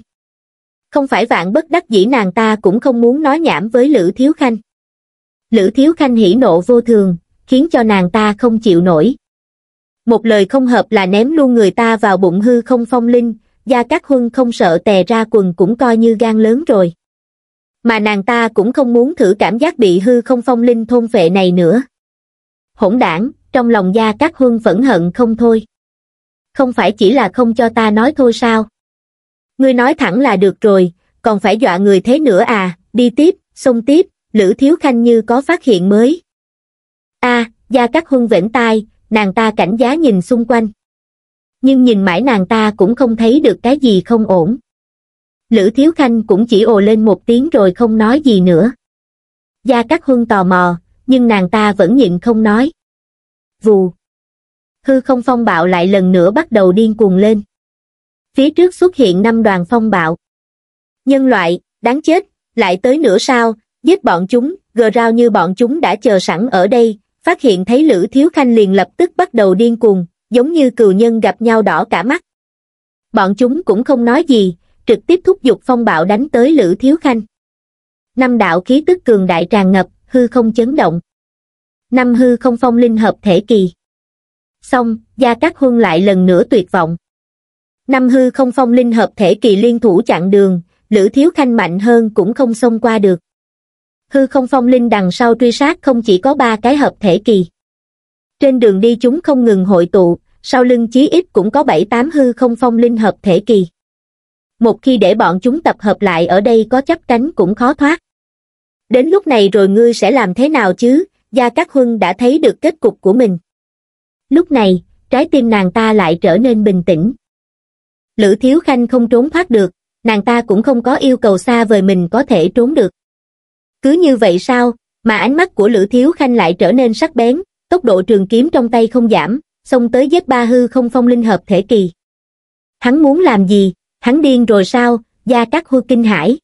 Không phải vạn bất đắc dĩ nàng ta cũng không muốn nói nhảm với Lữ Thiếu Khanh. Lữ Thiếu Khanh hỉ nộ vô thường, khiến cho nàng ta không chịu nổi, một lời không hợp là ném luôn người ta vào bụng hư không phong linh gia cát huân không sợ tè ra quần cũng coi như gan lớn rồi mà nàng ta cũng không muốn thử cảm giác bị hư không phong linh thôn vệ này nữa hỗn đảng trong lòng gia cát huân phẫn hận không thôi không phải chỉ là không cho ta nói thôi sao ngươi nói thẳng là được rồi còn phải dọa người thế nữa à đi tiếp xông tiếp lữ thiếu khanh như có phát hiện mới a à, gia cát huân vểnh tai nàng ta cảnh giá nhìn xung quanh. Nhưng nhìn mãi nàng ta cũng không thấy được cái gì không ổn. Lữ Thiếu Khanh cũng chỉ ồ lên một tiếng rồi không nói gì nữa. Gia Cát Huân tò mò, nhưng nàng ta vẫn nhịn không nói. Vù. Hư không phong bạo lại lần nữa bắt đầu điên cuồng lên. Phía trước xuất hiện năm đoàn phong bạo. Nhân loại, đáng chết, lại tới nữa sao, giết bọn chúng, gờ rao như bọn chúng đã chờ sẵn ở đây, phát hiện thấy Lữ Thiếu Khanh liền lập tức bắt đầu điên cuồng, giống như cừu nhân gặp nhau đỏ cả mắt. Bọn chúng cũng không nói gì, trực tiếp thúc giục phong bạo đánh tới Lữ Thiếu Khanh. Năm đạo khí tức cường đại tràn ngập, hư không chấn động. Năm hư không phong linh hợp thể kỳ. Xong, Gia Cát Huân lại lần nữa tuyệt vọng. Năm hư không phong linh hợp thể kỳ liên thủ chặn đường, Lữ Thiếu Khanh mạnh hơn cũng không xông qua được hư không phong linh đằng sau truy sát không chỉ có ba cái hợp thể kỳ. Trên đường đi chúng không ngừng hội tụ, sau lưng chí ít cũng có bảy tám hư không phong linh hợp thể kỳ. Một khi để bọn chúng tập hợp lại ở đây có chấp cánh cũng khó thoát. Đến lúc này rồi ngươi sẽ làm thế nào chứ, Gia Cát Huân đã thấy được kết cục của mình. Lúc này, trái tim nàng ta lại trở nên bình tĩnh. Lữ Thiếu Khanh không trốn thoát được, nàng ta cũng không có yêu cầu xa vời mình có thể trốn được cứ như vậy sao mà ánh mắt của lữ thiếu khanh lại trở nên sắc bén tốc độ trường kiếm trong tay không giảm xông tới giết ba hư không phong linh hợp thể kỳ hắn muốn làm gì hắn điên rồi sao gia cát hư kinh hãi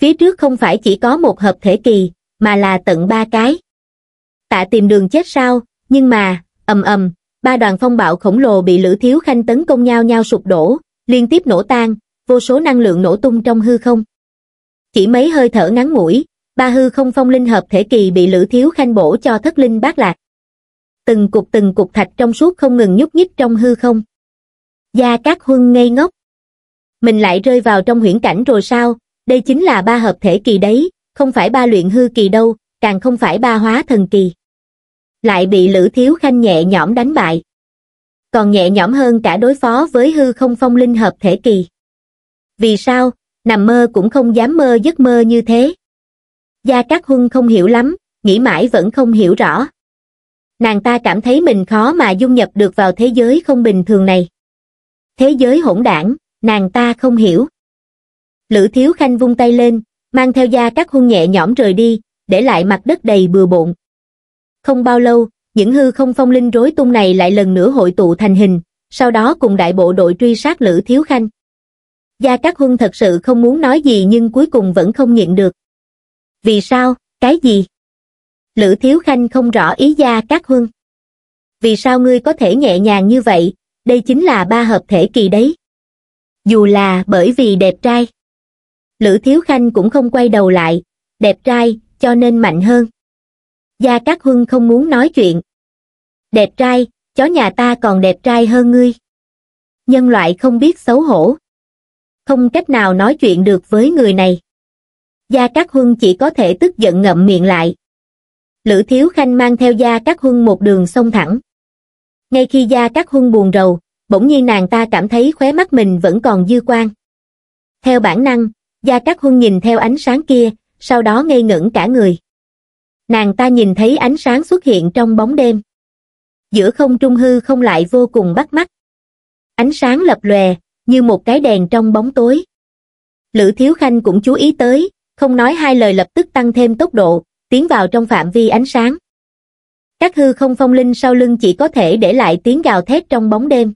phía trước không phải chỉ có một hợp thể kỳ mà là tận ba cái tạ tìm đường chết sao nhưng mà ầm ầm ba đoàn phong bạo khổng lồ bị lữ thiếu khanh tấn công nhau nhau sụp đổ liên tiếp nổ tan vô số năng lượng nổ tung trong hư không chỉ mấy hơi thở ngắn ngủi ba hư không phong linh hợp thể kỳ bị lữ thiếu khanh bổ cho thất linh bát lạc. Từng cục từng cục thạch trong suốt không ngừng nhúc nhích trong hư không. Gia Cát Huân ngây ngốc. Mình lại rơi vào trong huyễn cảnh rồi sao, đây chính là ba hợp thể kỳ đấy, không phải ba luyện hư kỳ đâu, càng không phải ba hóa thần kỳ. Lại bị Lữ Thiếu Khanh nhẹ nhõm đánh bại. Còn nhẹ nhõm hơn cả đối phó với hư không phong linh hợp thể kỳ. Vì sao, nằm mơ cũng không dám mơ giấc mơ như thế. Gia Cát Huân không hiểu lắm, nghĩ mãi vẫn không hiểu rõ. Nàng ta cảm thấy mình khó mà dung nhập được vào thế giới không bình thường này. Thế giới hỗn đảng, nàng ta không hiểu. Lữ Thiếu Khanh vung tay lên, mang theo Gia Cát Huân nhẹ nhõm rời đi, để lại mặt đất đầy bừa bộn. Không bao lâu, những hư không phong linh rối tung này lại lần nữa hội tụ thành hình, sau đó cùng đại bộ đội truy sát Lữ Thiếu Khanh. Gia Cát Huân thật sự không muốn nói gì nhưng cuối cùng vẫn không nhịn được. Vì sao, cái gì? Lữ Thiếu Khanh không rõ ý gia các huân. Vì sao ngươi có thể nhẹ nhàng như vậy, đây chính là ba hợp thể kỳ đấy. Dù là bởi vì đẹp trai. Lữ Thiếu Khanh cũng không quay đầu lại, đẹp trai, cho nên mạnh hơn. Gia Cát Huân không muốn nói chuyện. Đẹp trai, chó nhà ta còn đẹp trai hơn ngươi. Nhân loại không biết xấu hổ. Không cách nào nói chuyện được với người này. Gia Cát Huân chỉ có thể tức giận ngậm miệng lại. Lữ Thiếu Khanh mang theo Gia Cát Huân một đường xông thẳng. Ngay khi Gia Cát Huân buồn rầu, bỗng nhiên nàng ta cảm thấy khóe mắt mình vẫn còn dư quang. Theo bản năng, Gia Cát Huân nhìn theo ánh sáng kia, sau đó ngây ngẩn cả người. Nàng ta nhìn thấy ánh sáng xuất hiện trong bóng đêm. Giữa không trung hư không lại vô cùng bắt mắt. Ánh sáng lập lòe, như một cái đèn trong bóng tối. Lữ Thiếu Khanh cũng chú ý tới, không nói hai lời lập tức tăng thêm tốc độ tiến vào trong phạm vi ánh sáng các hư không phong linh sau lưng chỉ có thể để lại tiếng gào thét trong bóng đêm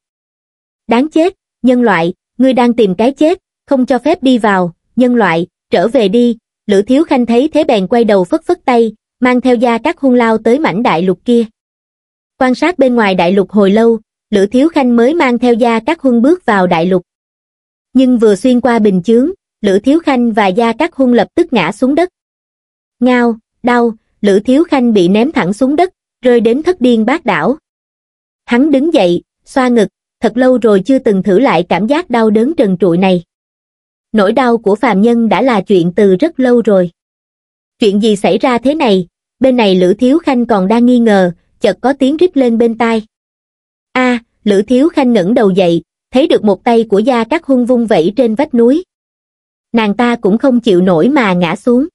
đáng chết nhân loại ngươi đang tìm cái chết không cho phép đi vào nhân loại trở về đi lữ thiếu khanh thấy thế bèn quay đầu phất phất tay mang theo gia các hung lao tới mảnh đại lục kia quan sát bên ngoài đại lục hồi lâu lữ thiếu khanh mới mang theo gia các huân bước vào đại lục nhưng vừa xuyên qua bình chướng lữ thiếu khanh và gia cát hung lập tức ngã xuống đất ngao đau lữ thiếu khanh bị ném thẳng xuống đất rơi đến thất điên bát đảo hắn đứng dậy xoa ngực thật lâu rồi chưa từng thử lại cảm giác đau đớn trần trụi này nỗi đau của phàm nhân đã là chuyện từ rất lâu rồi chuyện gì xảy ra thế này bên này lữ thiếu khanh còn đang nghi ngờ chợt có tiếng rít lên bên tai a lữ thiếu khanh ngẩng đầu dậy thấy được một tay của gia các hung vung vẩy trên vách núi nàng ta cũng không chịu nổi mà ngã xuống.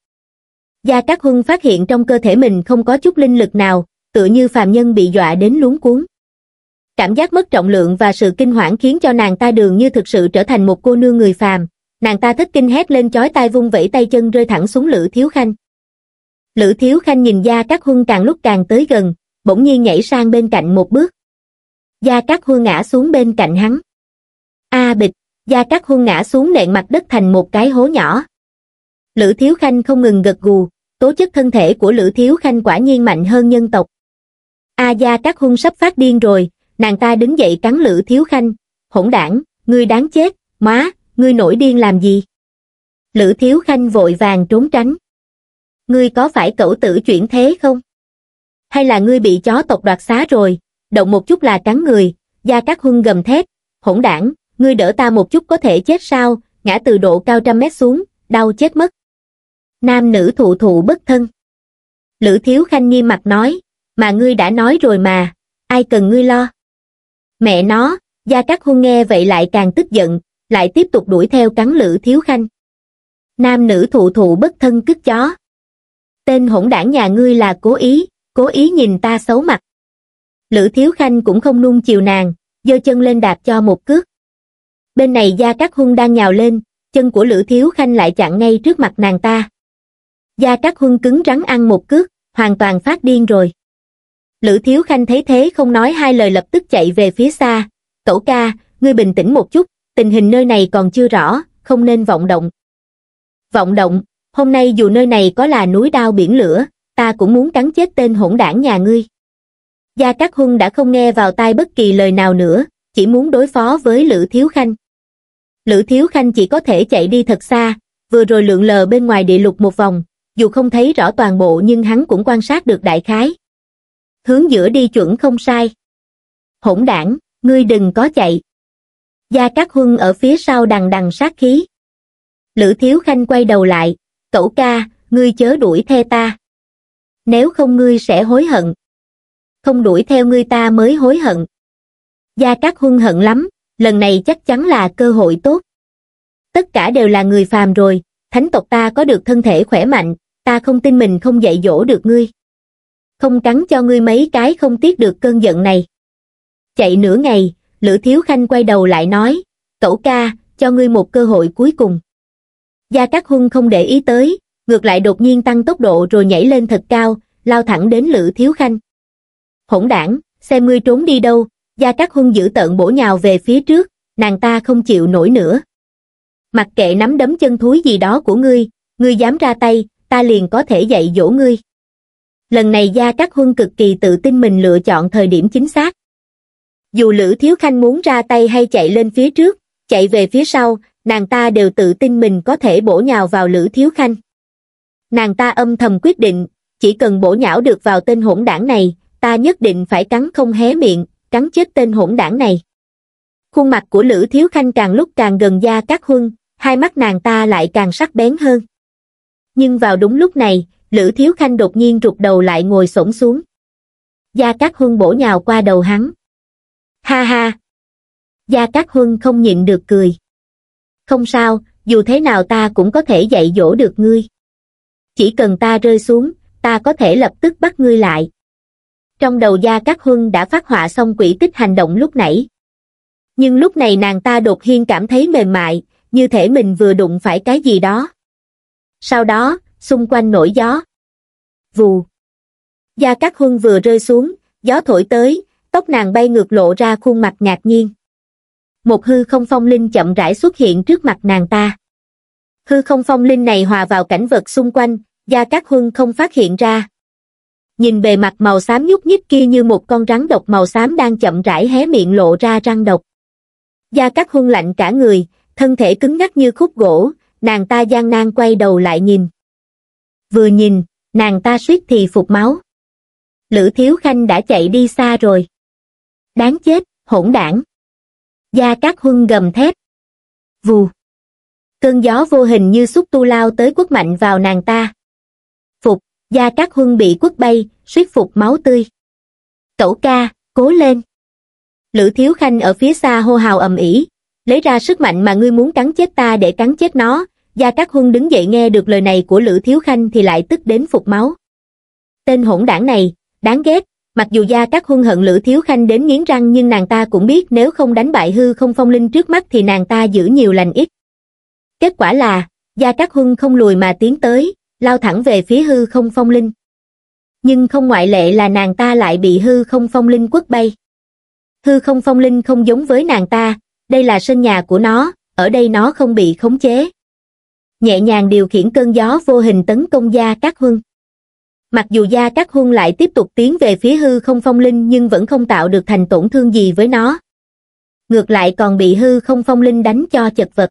Gia Cát Huân phát hiện trong cơ thể mình không có chút linh lực nào, tựa như phàm nhân bị dọa đến luống cuốn. Cảm giác mất trọng lượng và sự kinh hoảng khiến cho nàng ta đường như thực sự trở thành một cô nương người phàm. Nàng ta thất kinh hét lên chói tai vung vẩy tay chân rơi thẳng xuống Lữ Thiếu Khanh. Lữ Thiếu Khanh nhìn Gia Cát Huân càng lúc càng tới gần, bỗng nhiên nhảy sang bên cạnh một bước. Gia Cát Huân ngã xuống bên cạnh hắn. A bịch. Gia Cát Huân ngã xuống nền mặt đất thành một cái hố nhỏ. Lữ Thiếu Khanh không ngừng gật gù, tố chất thân thể của Lữ Thiếu Khanh quả nhiên mạnh hơn nhân tộc. A Gia Cát Huân sắp phát điên rồi, nàng ta đứng dậy cắn Lữ Thiếu Khanh, hỗn đảng, ngươi đáng chết, má, ngươi nổi điên làm gì? Lữ Thiếu Khanh vội vàng trốn tránh. Ngươi có phải cẩu tử chuyển thế không? Hay là ngươi bị chó tộc đoạt xá rồi, động một chút là cắn người, Gia Cát Huân gầm thét, hỗn đảng, ngươi đỡ ta một chút có thể chết sao, ngã từ độ cao trăm mét xuống, đau chết mất. Nam nữ thụ thụ bất thân. Lữ Thiếu Khanh nghi mặt nói, mà ngươi đã nói rồi mà, ai cần ngươi lo. Mẹ nó, Gia Cát Hung nghe vậy lại càng tức giận, lại tiếp tục đuổi theo cắn Lữ Thiếu Khanh. Nam nữ thụ thụ bất thân cứt chó. Tên hỗn đảng nhà ngươi là cố ý, cố ý nhìn ta xấu mặt. Lữ Thiếu Khanh cũng không nung chiều nàng, giơ chân lên đạp cho một cước bên này gia cát hung đang nhào lên chân của lữ thiếu khanh lại chặn ngay trước mặt nàng ta gia cát hung cứng rắn ăn một cước hoàn toàn phát điên rồi lữ thiếu khanh thấy thế không nói hai lời lập tức chạy về phía xa cẩu ca ngươi bình tĩnh một chút tình hình nơi này còn chưa rõ không nên vọng động vọng động hôm nay dù nơi này có là núi đao biển lửa ta cũng muốn cắn chết tên hỗn đảng nhà ngươi gia cát hung đã không nghe vào tai bất kỳ lời nào nữa chỉ muốn đối phó với lữ thiếu khanh Lữ Thiếu Khanh chỉ có thể chạy đi thật xa, vừa rồi lượn lờ bên ngoài địa lục một vòng, dù không thấy rõ toàn bộ nhưng hắn cũng quan sát được đại khái. Hướng giữa đi chuẩn không sai. Hỗn đảng, ngươi đừng có chạy. Gia Cát Huân ở phía sau đằng đằng sát khí. Lữ Thiếu Khanh quay đầu lại, cậu ca, ngươi chớ đuổi theo ta. Nếu không ngươi sẽ hối hận. Không đuổi theo ngươi ta mới hối hận. Gia Cát Huân hận lắm, lần này chắc chắn là cơ hội tốt. Tất cả đều là người phàm rồi, thánh tộc ta có được thân thể khỏe mạnh, ta không tin mình không dạy dỗ được ngươi. Không cắn cho ngươi mấy cái không tiếc được cơn giận này. Chạy nửa ngày, Lữ Thiếu Khanh quay đầu lại nói, cậu ca, cho ngươi một cơ hội cuối cùng. Gia Cát Hung không để ý tới, ngược lại đột nhiên tăng tốc độ rồi nhảy lên thật cao, lao thẳng đến Lữ Thiếu Khanh. Hỗn đảng, xem ngươi trốn đi đâu, gia các hung giữ tận bổ nhào về phía trước, nàng ta không chịu nổi nữa. Mặc kệ nắm đấm chân thúi gì đó của ngươi, ngươi dám ra tay, ta liền có thể dạy dỗ ngươi. Lần này gia các huân cực kỳ tự tin mình lựa chọn thời điểm chính xác. Dù Lữ Thiếu Khanh muốn ra tay hay chạy lên phía trước, chạy về phía sau, nàng ta đều tự tin mình có thể bổ nhào vào Lữ Thiếu Khanh. Nàng ta âm thầm quyết định, chỉ cần bổ nhào được vào tên hỗn đảng này, ta nhất định phải cắn không hé miệng cắn chết tên hỗn đảng này khuôn mặt của lữ thiếu khanh càng lúc càng gần da các huân hai mắt nàng ta lại càng sắc bén hơn nhưng vào đúng lúc này lữ thiếu khanh đột nhiên rụt đầu lại ngồi xổm xuống gia cát huân bổ nhào qua đầu hắn ha ha gia cát huân không nhịn được cười không sao dù thế nào ta cũng có thể dạy dỗ được ngươi chỉ cần ta rơi xuống ta có thể lập tức bắt ngươi lại trong đầu gia cát huân đã phát họa xong quỷ tích hành động lúc nãy. Nhưng lúc này nàng ta đột nhiên cảm thấy mềm mại, như thể mình vừa đụng phải cái gì đó. Sau đó, xung quanh nổi gió. Vù. Gia Cát Huân vừa rơi xuống, gió thổi tới, tóc nàng bay ngược lộ ra khuôn mặt ngạc nhiên. Một hư không phong linh chậm rãi xuất hiện trước mặt nàng ta. Hư không phong linh này hòa vào cảnh vật xung quanh, Gia Cát Huân không phát hiện ra, nhìn bề mặt màu xám nhúc nhích kia như một con rắn độc màu xám đang chậm rãi hé miệng lộ ra răng độc. Gia Cát hung lạnh cả người, thân thể cứng ngắc như khúc gỗ, nàng ta gian nan quay đầu lại nhìn. Vừa nhìn, nàng ta suýt thì phục máu. Lữ Thiếu Khanh đã chạy đi xa rồi. Đáng chết, hỗn đảng. Gia Cát Huân gầm thét. Vù. Cơn gió vô hình như xúc tu lao tới quất mạnh vào nàng ta gia các huân bị quất bay suýt phục máu tươi cẩu ca cố lên lữ thiếu khanh ở phía xa hô hào ầm ĩ lấy ra sức mạnh mà ngươi muốn cắn chết ta để cắn chết nó gia các huân đứng dậy nghe được lời này của lữ thiếu khanh thì lại tức đến phục máu tên hỗn đảng này đáng ghét mặc dù gia các huân hận lữ thiếu khanh đến nghiến răng nhưng nàng ta cũng biết nếu không đánh bại hư không phong linh trước mắt thì nàng ta giữ nhiều lành ít kết quả là gia các huân không lùi mà tiến tới lao thẳng về phía hư không phong linh. Nhưng không ngoại lệ là nàng ta lại bị hư không phong linh quất bay. Hư không phong linh không giống với nàng ta, đây là sân nhà của nó, ở đây nó không bị khống chế. Nhẹ nhàng điều khiển cơn gió vô hình tấn công Gia các Huân. Mặc dù Gia các Huân lại tiếp tục tiến về phía hư không phong linh nhưng vẫn không tạo được thành tổn thương gì với nó. Ngược lại còn bị hư không phong linh đánh cho chật vật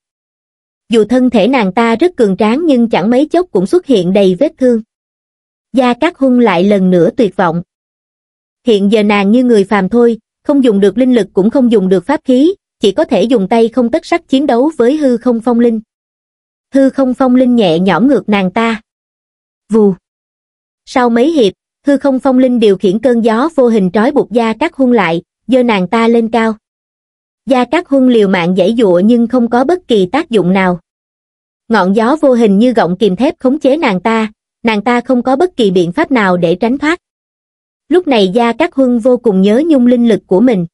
dù thân thể nàng ta rất cường tráng nhưng chẳng mấy chốc cũng xuất hiện đầy vết thương. Gia Cát Hung lại lần nữa tuyệt vọng. Hiện giờ nàng như người phàm thôi, không dùng được linh lực cũng không dùng được pháp khí, chỉ có thể dùng tay không tất sắc chiến đấu với hư không phong linh. Hư không phong linh nhẹ nhõm ngược nàng ta. Vù. Sau mấy hiệp, hư không phong linh điều khiển cơn gió vô hình trói buộc Gia Cát Hung lại, giơ nàng ta lên cao gia cát huân liều mạng dãy dụa nhưng không có bất kỳ tác dụng nào ngọn gió vô hình như gọng kìm thép khống chế nàng ta nàng ta không có bất kỳ biện pháp nào để tránh thoát lúc này gia cát huân vô cùng nhớ nhung linh lực của mình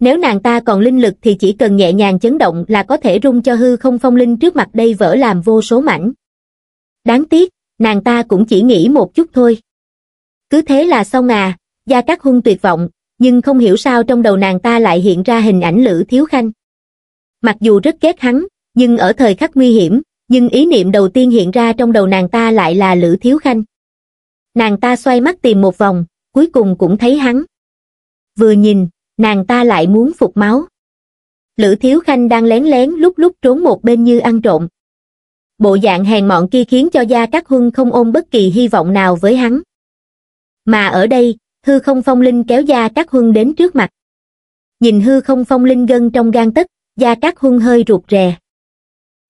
nếu nàng ta còn linh lực thì chỉ cần nhẹ nhàng chấn động là có thể rung cho hư không phong linh trước mặt đây vỡ làm vô số mảnh đáng tiếc nàng ta cũng chỉ nghĩ một chút thôi cứ thế là xong à gia cát huân tuyệt vọng nhưng không hiểu sao trong đầu nàng ta lại hiện ra hình ảnh lữ thiếu khanh mặc dù rất ghét hắn nhưng ở thời khắc nguy hiểm nhưng ý niệm đầu tiên hiện ra trong đầu nàng ta lại là lữ thiếu khanh nàng ta xoay mắt tìm một vòng cuối cùng cũng thấy hắn vừa nhìn nàng ta lại muốn phục máu lữ thiếu khanh đang lén lén lúc lúc trốn một bên như ăn trộm bộ dạng hèn mọn kia khiến cho gia cát huân không ôm bất kỳ hy vọng nào với hắn mà ở đây hư không phong linh kéo Gia Cát Huân đến trước mặt. Nhìn hư không phong linh gân trong gan tất, Gia Cát Huân hơi ruột rè.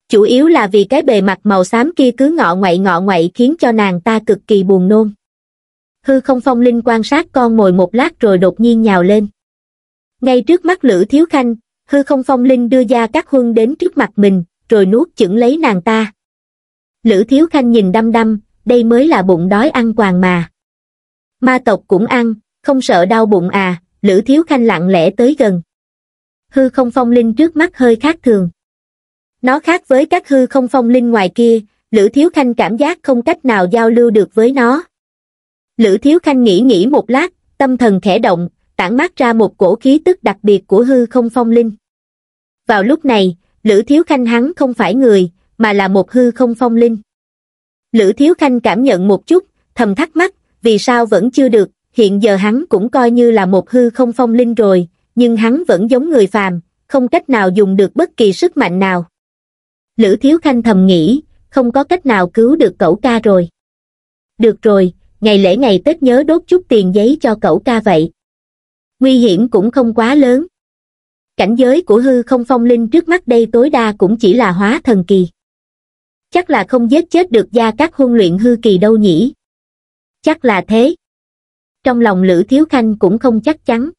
Chủ yếu là vì cái bề mặt màu xám kia cứ ngọ ngoậy ngọ ngoậy khiến cho nàng ta cực kỳ buồn nôn. Hư không phong linh quan sát con mồi một lát rồi đột nhiên nhào lên. Ngay trước mắt Lữ Thiếu Khanh, hư không phong linh đưa Gia Cát Huân đến trước mặt mình, rồi nuốt chửng lấy nàng ta. Lữ Thiếu Khanh nhìn đăm đăm, đây mới là bụng đói ăn quàng mà ma tộc cũng ăn, không sợ đau bụng à, Lữ Thiếu Khanh lặng lẽ tới gần. Hư không phong linh trước mắt hơi khác thường. Nó khác với các hư không phong linh ngoài kia, Lữ Thiếu Khanh cảm giác không cách nào giao lưu được với nó. Lữ Thiếu Khanh nghĩ nghĩ một lát, tâm thần khẽ động, tản mát ra một cổ khí tức đặc biệt của hư không phong linh. Vào lúc này, Lữ Thiếu Khanh hắn không phải người, mà là một hư không phong linh. Lữ Thiếu Khanh cảm nhận một chút, thầm thắc mắc, vì sao vẫn chưa được, hiện giờ hắn cũng coi như là một hư không phong linh rồi, nhưng hắn vẫn giống người phàm, không cách nào dùng được bất kỳ sức mạnh nào. Lữ Thiếu Khanh thầm nghĩ, không có cách nào cứu được cậu ca rồi. Được rồi, ngày lễ ngày Tết nhớ đốt chút tiền giấy cho cậu ca vậy. Nguy hiểm cũng không quá lớn. Cảnh giới của hư không phong linh trước mắt đây tối đa cũng chỉ là hóa thần kỳ. Chắc là không giết chết được gia các huân luyện hư kỳ đâu nhỉ. Chắc là thế. Trong lòng Lữ Thiếu Khanh cũng không chắc chắn.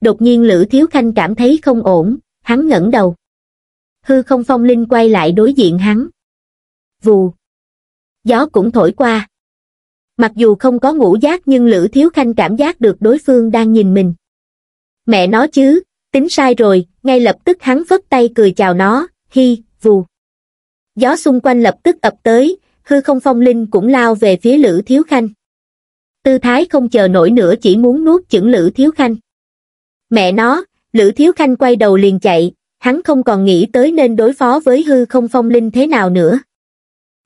Đột nhiên Lữ Thiếu Khanh cảm thấy không ổn, hắn ngẩng đầu. Hư không phong linh quay lại đối diện hắn. Vù. Gió cũng thổi qua. Mặc dù không có ngủ giác nhưng Lữ Thiếu Khanh cảm giác được đối phương đang nhìn mình. Mẹ nó chứ, tính sai rồi, ngay lập tức hắn vất tay cười chào nó, hi, vù. Gió xung quanh lập tức ập tới, hư không phong linh cũng lao về phía Lữ Thiếu Khanh. Tư thái không chờ nổi nữa chỉ muốn nuốt chửng Lữ Thiếu Khanh. Mẹ nó, Lữ Thiếu Khanh quay đầu liền chạy, hắn không còn nghĩ tới nên đối phó với hư không phong linh thế nào nữa.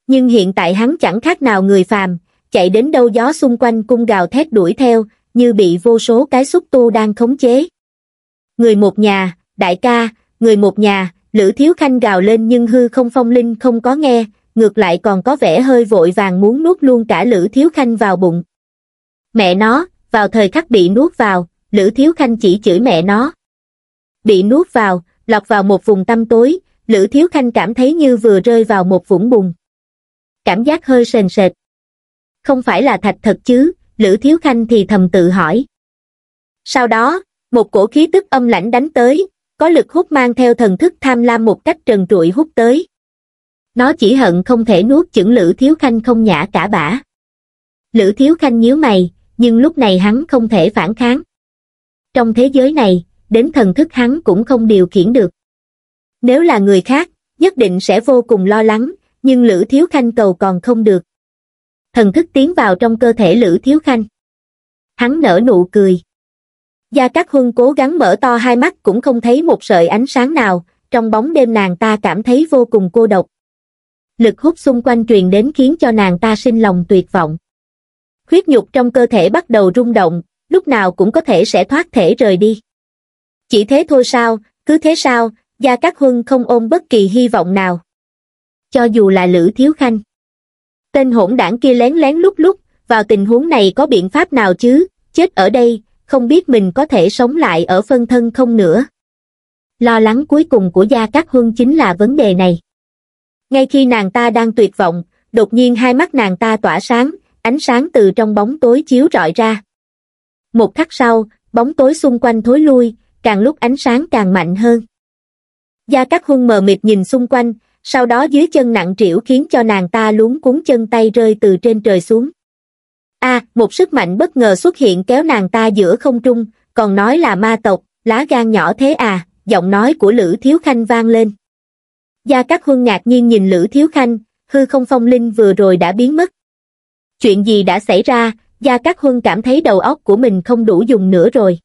Nhưng hiện tại hắn chẳng khác nào người phàm, chạy đến đâu gió xung quanh cung gào thét đuổi theo, như bị vô số cái xúc tu đang khống chế. Người một nhà, đại ca, người một nhà, Lữ Thiếu Khanh gào lên nhưng hư không phong linh không có nghe, ngược lại còn có vẻ hơi vội vàng muốn nuốt luôn cả Lữ Thiếu Khanh vào bụng. Mẹ nó, vào thời khắc bị nuốt vào, Lữ Thiếu Khanh chỉ chửi mẹ nó. Bị nuốt vào, lọc vào một vùng tâm tối, Lữ Thiếu Khanh cảm thấy như vừa rơi vào một vũng bùn. Cảm giác hơi sền sệt. Không phải là thạch thật chứ, Lữ Thiếu Khanh thì thầm tự hỏi. Sau đó, một cổ khí tức âm lãnh đánh tới, có lực hút mang theo thần thức tham lam một cách trần trụi hút tới nó chỉ hận không thể nuốt chửng lữ thiếu khanh không nhả cả bả lữ thiếu khanh nhíu mày nhưng lúc này hắn không thể phản kháng trong thế giới này đến thần thức hắn cũng không điều khiển được nếu là người khác nhất định sẽ vô cùng lo lắng nhưng lữ thiếu khanh cầu còn không được thần thức tiến vào trong cơ thể lữ thiếu khanh hắn nở nụ cười gia cát huân cố gắng mở to hai mắt cũng không thấy một sợi ánh sáng nào trong bóng đêm nàng ta cảm thấy vô cùng cô độc lực hút xung quanh truyền đến khiến cho nàng ta sinh lòng tuyệt vọng. Khuyết nhục trong cơ thể bắt đầu rung động, lúc nào cũng có thể sẽ thoát thể rời đi. Chỉ thế thôi sao, cứ thế sao, Gia Cát Huân không ôm bất kỳ hy vọng nào. Cho dù là Lữ Thiếu Khanh. Tên hỗn đảng kia lén lén lúc lúc, vào tình huống này có biện pháp nào chứ, chết ở đây, không biết mình có thể sống lại ở phân thân không nữa. Lo lắng cuối cùng của Gia Cát Huân chính là vấn đề này ngay khi nàng ta đang tuyệt vọng đột nhiên hai mắt nàng ta tỏa sáng ánh sáng từ trong bóng tối chiếu rọi ra một khắc sau bóng tối xung quanh thối lui càng lúc ánh sáng càng mạnh hơn gia cát hung mờ mịt nhìn xung quanh sau đó dưới chân nặng trĩu khiến cho nàng ta luống cuốn chân tay rơi từ trên trời xuống a một sức mạnh bất ngờ xuất hiện kéo nàng ta giữa không trung còn nói là ma tộc lá gan nhỏ thế à giọng nói của lữ thiếu khanh vang lên Gia Cát Huân ngạc nhiên nhìn Lữ Thiếu Khanh, hư không phong linh vừa rồi đã biến mất. Chuyện gì đã xảy ra, Gia Cát Huân cảm thấy đầu óc của mình không đủ dùng nữa rồi.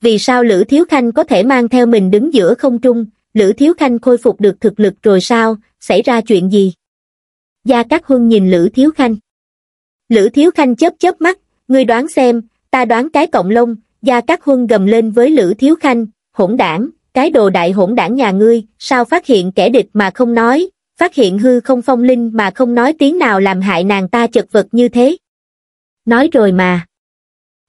Vì sao Lữ Thiếu Khanh có thể mang theo mình đứng giữa không trung, Lữ Thiếu Khanh khôi phục được thực lực rồi sao, xảy ra chuyện gì? Gia Cát Huân nhìn Lữ Thiếu Khanh. Lữ Thiếu Khanh chớp chớp mắt, ngươi đoán xem, ta đoán cái cộng lông, Gia Cát Huân gầm lên với Lữ Thiếu Khanh, hỗn đảng, cái đồ đại hỗn đảng nhà ngươi, sao phát hiện kẻ địch mà không nói, phát hiện hư không phong linh mà không nói tiếng nào làm hại nàng ta chật vật như thế. Nói rồi mà.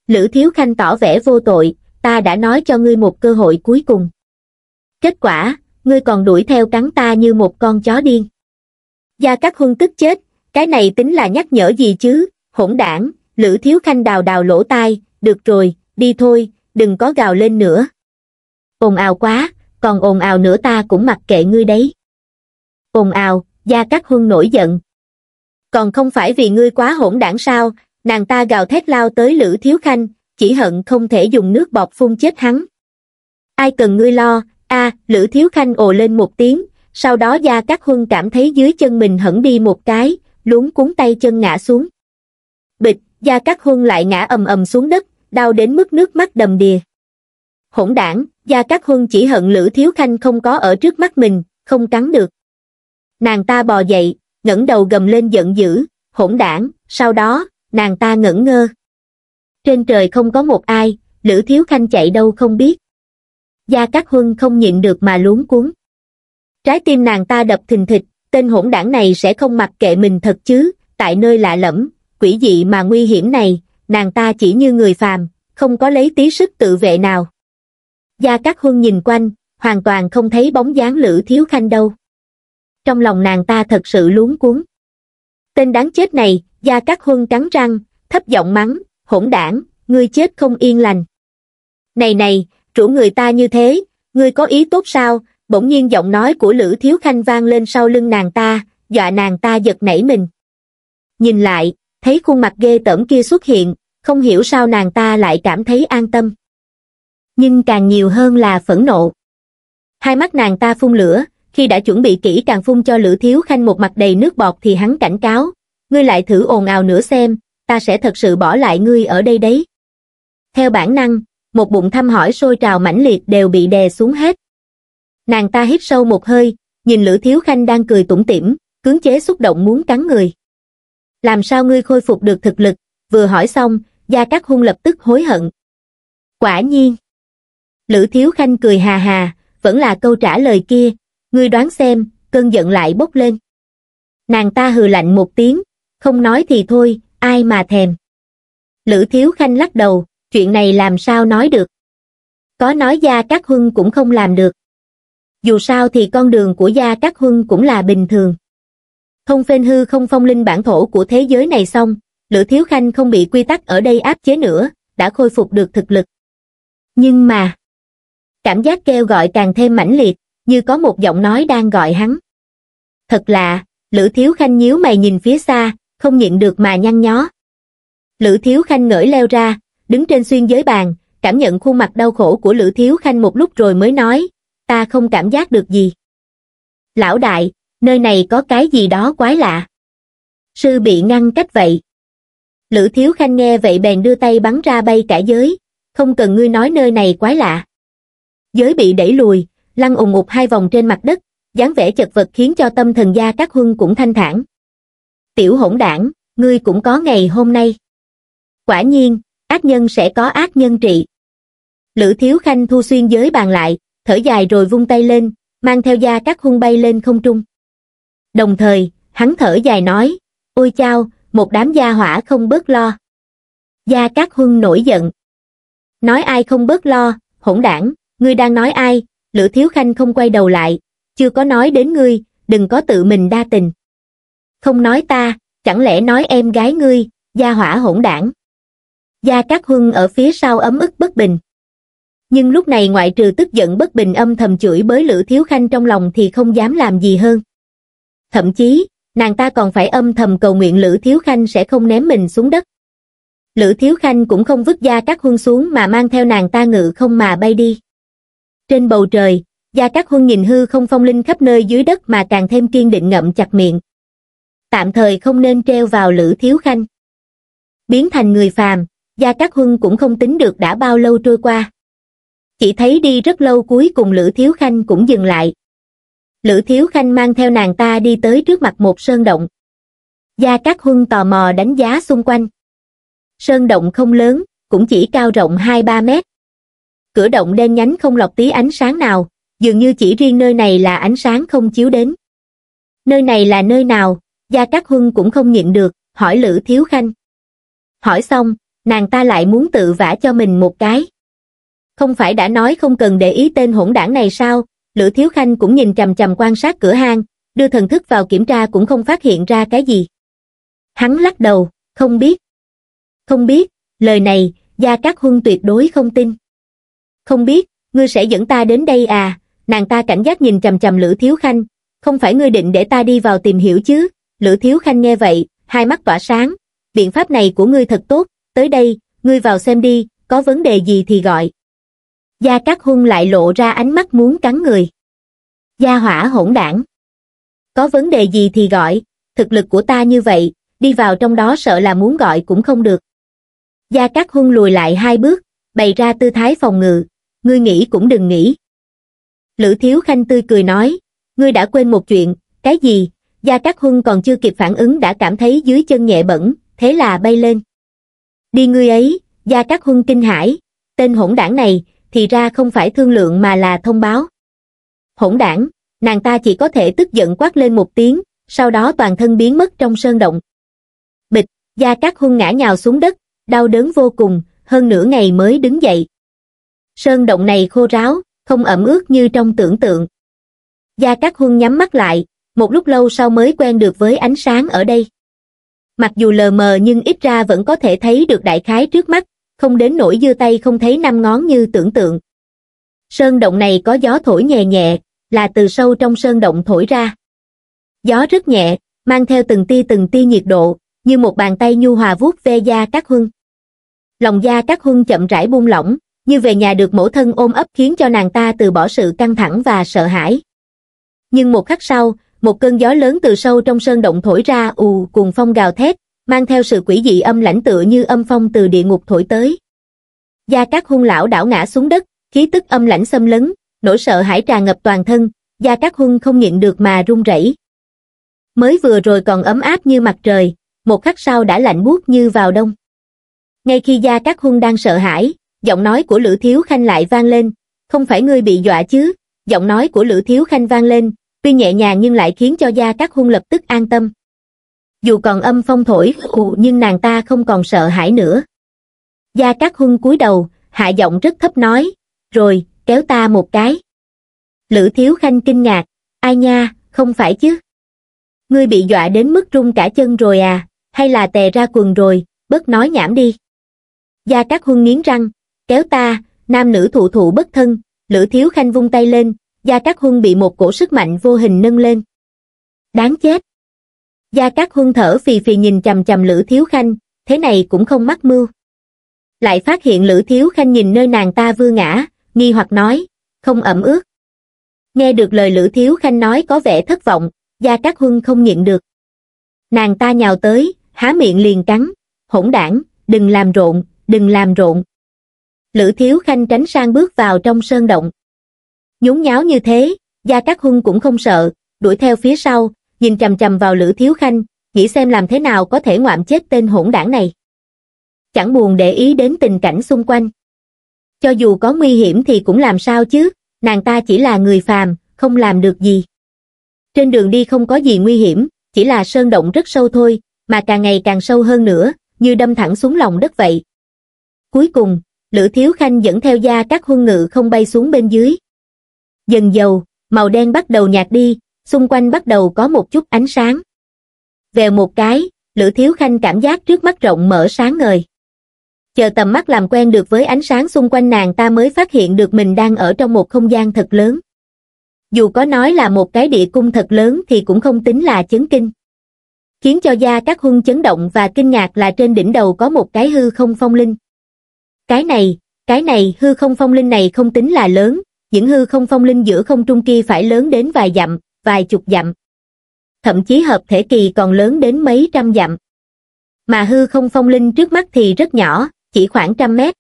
Lữ Thiếu Khanh tỏ vẻ vô tội, ta đã nói cho ngươi một cơ hội cuối cùng. Kết quả, ngươi còn đuổi theo cắn ta như một con chó điên. Gia Cát Huân tức chết, cái này tính là nhắc nhở gì chứ, hỗn đảng, Lữ Thiếu Khanh đào đào lỗ tai, được rồi, đi thôi, đừng có gào lên nữa ồn ào quá còn ồn ào nữa ta cũng mặc kệ ngươi đấy ồn ào gia cát huân nổi giận còn không phải vì ngươi quá hỗn đảng sao nàng ta gào thét lao tới lữ thiếu khanh chỉ hận không thể dùng nước bọt phun chết hắn ai cần ngươi lo a à, lữ thiếu khanh ồ lên một tiếng sau đó gia cát huân cảm thấy dưới chân mình hẳn đi một cái luống cuốn tay chân ngã xuống bịch gia cát huân lại ngã ầm ầm xuống đất đau đến mức nước mắt đầm đìa hỗn đảng gia cát huân chỉ hận lữ thiếu khanh không có ở trước mắt mình không cắn được nàng ta bò dậy ngẩng đầu gầm lên giận dữ hỗn đảng sau đó nàng ta ngẩn ngơ trên trời không có một ai lữ thiếu khanh chạy đâu không biết gia cát huân không nhịn được mà luống cuốn. trái tim nàng ta đập thình thịch tên hỗn đảng này sẽ không mặc kệ mình thật chứ tại nơi lạ lẫm quỷ dị mà nguy hiểm này nàng ta chỉ như người phàm không có lấy tí sức tự vệ nào Gia Cát Huân nhìn quanh, hoàn toàn không thấy bóng dáng Lữ Thiếu Khanh đâu. Trong lòng nàng ta thật sự luống cuốn. Tên đáng chết này, Gia Cát Huân cắn răng, thấp giọng mắng, hỗn đảng, ngươi chết không yên lành. Này này, chủ người ta như thế, ngươi có ý tốt sao? Bỗng nhiên giọng nói của Lữ Thiếu Khanh vang lên sau lưng nàng ta, dọa nàng ta giật nảy mình. Nhìn lại, thấy khuôn mặt ghê tởm kia xuất hiện, không hiểu sao nàng ta lại cảm thấy an tâm nhưng càng nhiều hơn là phẫn nộ. Hai mắt nàng ta phun lửa, khi đã chuẩn bị kỹ càng phun cho Lữ Thiếu Khanh một mặt đầy nước bọt thì hắn cảnh cáo, ngươi lại thử ồn ào nữa xem, ta sẽ thật sự bỏ lại ngươi ở đây đấy. Theo bản năng, một bụng thăm hỏi sôi trào mãnh liệt đều bị đè xuống hết. Nàng ta hít sâu một hơi, nhìn Lữ Thiếu Khanh đang cười tủm tỉm, cưỡng chế xúc động muốn cắn người. Làm sao ngươi khôi phục được thực lực, vừa hỏi xong, Gia Cát Hung lập tức hối hận. Quả nhiên, Lữ Thiếu Khanh cười hà hà, vẫn là câu trả lời kia, ngươi đoán xem, cơn giận lại bốc lên. Nàng ta hừ lạnh một tiếng, không nói thì thôi, ai mà thèm. Lữ Thiếu Khanh lắc đầu, chuyện này làm sao nói được. Có nói Gia Cát Huân cũng không làm được. Dù sao thì con đường của Gia Cát Huân cũng là bình thường. Không phên hư không phong linh bản thổ của thế giới này xong, Lữ Thiếu Khanh không bị quy tắc ở đây áp chế nữa, đã khôi phục được thực lực. Nhưng mà, cảm giác kêu gọi càng thêm mãnh liệt, như có một giọng nói đang gọi hắn. Thật là Lữ Thiếu Khanh nhíu mày nhìn phía xa, không nhịn được mà nhăn nhó. Lữ Thiếu Khanh ngẩng leo ra, đứng trên xuyên giới bàn, cảm nhận khuôn mặt đau khổ của Lữ Thiếu Khanh một lúc rồi mới nói, ta không cảm giác được gì. Lão đại, nơi này có cái gì đó quái lạ. Sư bị ngăn cách vậy. Lữ Thiếu Khanh nghe vậy bèn đưa tay bắn ra bay cả giới, không cần ngươi nói nơi này quái lạ giới bị đẩy lùi lăn ùng ục hai vòng trên mặt đất dáng vẻ chật vật khiến cho tâm thần gia các huân cũng thanh thản tiểu hỗn đảng ngươi cũng có ngày hôm nay quả nhiên ác nhân sẽ có ác nhân trị lữ thiếu khanh thu xuyên giới bàn lại thở dài rồi vung tay lên mang theo gia các huân bay lên không trung đồng thời hắn thở dài nói ôi chao một đám gia hỏa không bớt lo gia các huân nổi giận nói ai không bớt lo hỗn đảng Ngươi đang nói ai? Lữ Thiếu Khanh không quay đầu lại, chưa có nói đến ngươi, đừng có tự mình đa tình. Không nói ta, chẳng lẽ nói em gái ngươi, gia hỏa hỗn đảng. Gia Cát Huân ở phía sau ấm ức bất bình. Nhưng lúc này ngoại trừ tức giận bất bình âm thầm chửi bới Lữ Thiếu Khanh trong lòng thì không dám làm gì hơn. Thậm chí, nàng ta còn phải âm thầm cầu nguyện Lữ Thiếu Khanh sẽ không ném mình xuống đất. Lữ Thiếu Khanh cũng không vứt Gia Cát Huân xuống mà mang theo nàng ta ngự không mà bay đi trên bầu trời gia các huân nhìn hư không phong linh khắp nơi dưới đất mà càng thêm kiên định ngậm chặt miệng tạm thời không nên treo vào lữ thiếu khanh biến thành người phàm gia các huân cũng không tính được đã bao lâu trôi qua chỉ thấy đi rất lâu cuối cùng lữ thiếu khanh cũng dừng lại lữ thiếu khanh mang theo nàng ta đi tới trước mặt một sơn động gia các huân tò mò đánh giá xung quanh sơn động không lớn cũng chỉ cao rộng hai ba mét cửa động đen nhánh không lọc tí ánh sáng nào, dường như chỉ riêng nơi này là ánh sáng không chiếu đến. Nơi này là nơi nào, Gia Cát Huân cũng không nhịn được, hỏi Lữ Thiếu Khanh. Hỏi xong, nàng ta lại muốn tự vả cho mình một cái. Không phải đã nói không cần để ý tên hỗn đảng này sao, Lữ Thiếu Khanh cũng nhìn chầm chầm quan sát cửa hang, đưa thần thức vào kiểm tra cũng không phát hiện ra cái gì. Hắn lắc đầu, không biết. Không biết, lời này, Gia Cát Huân tuyệt đối không tin. Không biết, ngươi sẽ dẫn ta đến đây à? Nàng ta cảnh giác nhìn chầm chầm Lữ Thiếu Khanh. Không phải ngươi định để ta đi vào tìm hiểu chứ? Lữ Thiếu Khanh nghe vậy, hai mắt tỏa sáng. Biện pháp này của ngươi thật tốt, tới đây, ngươi vào xem đi, có vấn đề gì thì gọi. Gia Cát Hung lại lộ ra ánh mắt muốn cắn người. Gia hỏa hỗn đảng. Có vấn đề gì thì gọi, thực lực của ta như vậy, đi vào trong đó sợ là muốn gọi cũng không được. Gia Cát Hung lùi lại hai bước, bày ra tư thái phòng ngự, ngươi nghĩ cũng đừng nghĩ. Lữ Thiếu Khanh tươi cười nói, ngươi đã quên một chuyện, cái gì, Gia Cát Huân còn chưa kịp phản ứng đã cảm thấy dưới chân nhẹ bẩn, thế là bay lên. Đi ngươi ấy, Gia Cát Huân kinh hãi, tên hỗn đảng này, thì ra không phải thương lượng mà là thông báo. Hỗn đảng, nàng ta chỉ có thể tức giận quát lên một tiếng, sau đó toàn thân biến mất trong sơn động. Bịch, Gia Cát Huân ngã nhào xuống đất, đau đớn vô cùng, hơn nửa ngày mới đứng dậy sơn động này khô ráo không ẩm ướt như trong tưởng tượng gia cát huân nhắm mắt lại một lúc lâu sau mới quen được với ánh sáng ở đây mặc dù lờ mờ nhưng ít ra vẫn có thể thấy được đại khái trước mắt không đến nỗi dưa tay không thấy năm ngón như tưởng tượng sơn động này có gió thổi nhẹ nhẹ là từ sâu trong sơn động thổi ra gió rất nhẹ mang theo từng tia từng tia nhiệt độ như một bàn tay nhu hòa vuốt ve da các huân lòng da các huân chậm rãi buông lỏng như về nhà được mẫu thân ôm ấp khiến cho nàng ta từ bỏ sự căng thẳng và sợ hãi. Nhưng một khắc sau, một cơn gió lớn từ sâu trong sơn động thổi ra ù cuồng phong gào thét, mang theo sự quỷ dị âm lãnh tựa như âm phong từ địa ngục thổi tới. Gia các hung lão đảo ngã xuống đất, khí tức âm lãnh xâm lấn, nỗi sợ hãi tràn ngập toàn thân, Gia các hung không nhịn được mà run rẩy. Mới vừa rồi còn ấm áp như mặt trời, một khắc sau đã lạnh buốt như vào đông. Ngay khi Gia các hung đang sợ hãi, giọng nói của Lữ Thiếu Khanh lại vang lên, không phải ngươi bị dọa chứ, giọng nói của Lữ Thiếu Khanh vang lên, tuy nhẹ nhàng nhưng lại khiến cho Gia các Hung lập tức an tâm. Dù còn âm phong thổi khù nhưng nàng ta không còn sợ hãi nữa. Gia các Hung cúi đầu, hạ giọng rất thấp nói, rồi, kéo ta một cái. Lữ Thiếu Khanh kinh ngạc, ai nha, không phải chứ. Ngươi bị dọa đến mức rung cả chân rồi à, hay là tè ra quần rồi, bớt nói nhảm đi. Gia các Huân nghiến răng, kéo ta, nam nữ thụ thụ bất thân, lữ thiếu khanh vung tay lên, Gia Cát Huân bị một cổ sức mạnh vô hình nâng lên. Đáng chết! Gia Cát Huân thở phì phì nhìn chầm chầm Lữ Thiếu Khanh, thế này cũng không mắc mưu. Lại phát hiện Lữ Thiếu Khanh nhìn nơi nàng ta vưa ngã, nghi hoặc nói, không ẩm ướt. Nghe được lời Lữ Thiếu Khanh nói có vẻ thất vọng, Gia Cát Huân không nhịn được. Nàng ta nhào tới, há miệng liền cắn, hỗn đảng, đừng làm rộn, đừng làm rộn. Lữ Thiếu Khanh tránh sang bước vào trong sơn động. Nhún nháo như thế, Gia Cát Hưng cũng không sợ, đuổi theo phía sau, nhìn chầm chầm vào Lữ Thiếu Khanh, nghĩ xem làm thế nào có thể ngoạm chết tên hỗn đảng này. Chẳng buồn để ý đến tình cảnh xung quanh. Cho dù có nguy hiểm thì cũng làm sao chứ, nàng ta chỉ là người phàm, không làm được gì. Trên đường đi không có gì nguy hiểm, chỉ là sơn động rất sâu thôi, mà càng ngày càng sâu hơn nữa, như đâm thẳng xuống lòng đất vậy. Cuối cùng, lữ thiếu khanh dẫn theo da các huân ngự không bay xuống bên dưới dần dầu màu đen bắt đầu nhạt đi xung quanh bắt đầu có một chút ánh sáng về một cái lữ thiếu khanh cảm giác trước mắt rộng mở sáng ngời chờ tầm mắt làm quen được với ánh sáng xung quanh nàng ta mới phát hiện được mình đang ở trong một không gian thật lớn dù có nói là một cái địa cung thật lớn thì cũng không tính là chấn kinh khiến cho da các huân chấn động và kinh ngạc là trên đỉnh đầu có một cái hư không phong linh cái này, cái này hư không phong linh này không tính là lớn, những hư không phong linh giữa không trung kia phải lớn đến vài dặm, vài chục dặm. Thậm chí hợp thể kỳ còn lớn đến mấy trăm dặm. Mà hư không phong linh trước mắt thì rất nhỏ, chỉ khoảng trăm mét.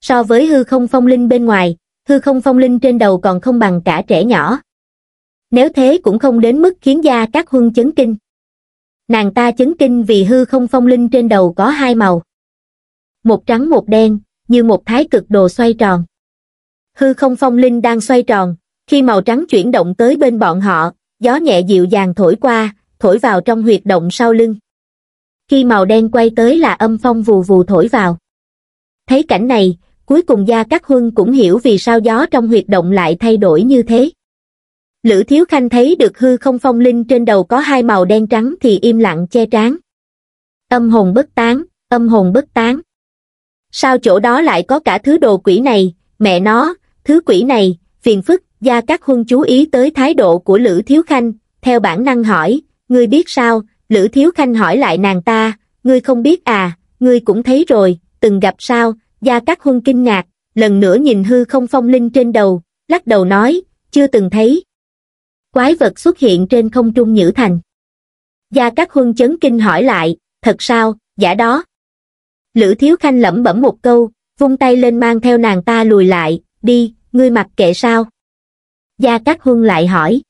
So với hư không phong linh bên ngoài, hư không phong linh trên đầu còn không bằng cả trẻ nhỏ. Nếu thế cũng không đến mức khiến gia các huân chấn kinh. Nàng ta chấn kinh vì hư không phong linh trên đầu có hai màu một trắng một đen, như một thái cực đồ xoay tròn. Hư không phong linh đang xoay tròn, khi màu trắng chuyển động tới bên bọn họ, gió nhẹ dịu dàng thổi qua, thổi vào trong huyệt động sau lưng. Khi màu đen quay tới là âm phong vù vù thổi vào. Thấy cảnh này, cuối cùng Gia Cát Huân cũng hiểu vì sao gió trong huyệt động lại thay đổi như thế. Lữ Thiếu Khanh thấy được hư không phong linh trên đầu có hai màu đen trắng thì im lặng che trán. Âm hồn bất tán, âm hồn bất tán sao chỗ đó lại có cả thứ đồ quỷ này, mẹ nó, thứ quỷ này, phiền phức, gia các huân chú ý tới thái độ của Lữ Thiếu Khanh, theo bản năng hỏi, ngươi biết sao, Lữ Thiếu Khanh hỏi lại nàng ta, ngươi không biết à, ngươi cũng thấy rồi, từng gặp sao, gia các huân kinh ngạc, lần nữa nhìn hư không phong linh trên đầu, lắc đầu nói, chưa từng thấy. Quái vật xuất hiện trên không trung nhữ thành. Gia các huân chấn kinh hỏi lại, thật sao, giả đó, Lữ Thiếu Khanh lẩm bẩm một câu, vung tay lên mang theo nàng ta lùi lại, đi, ngươi mặc kệ sao? Gia Cát Huân lại hỏi.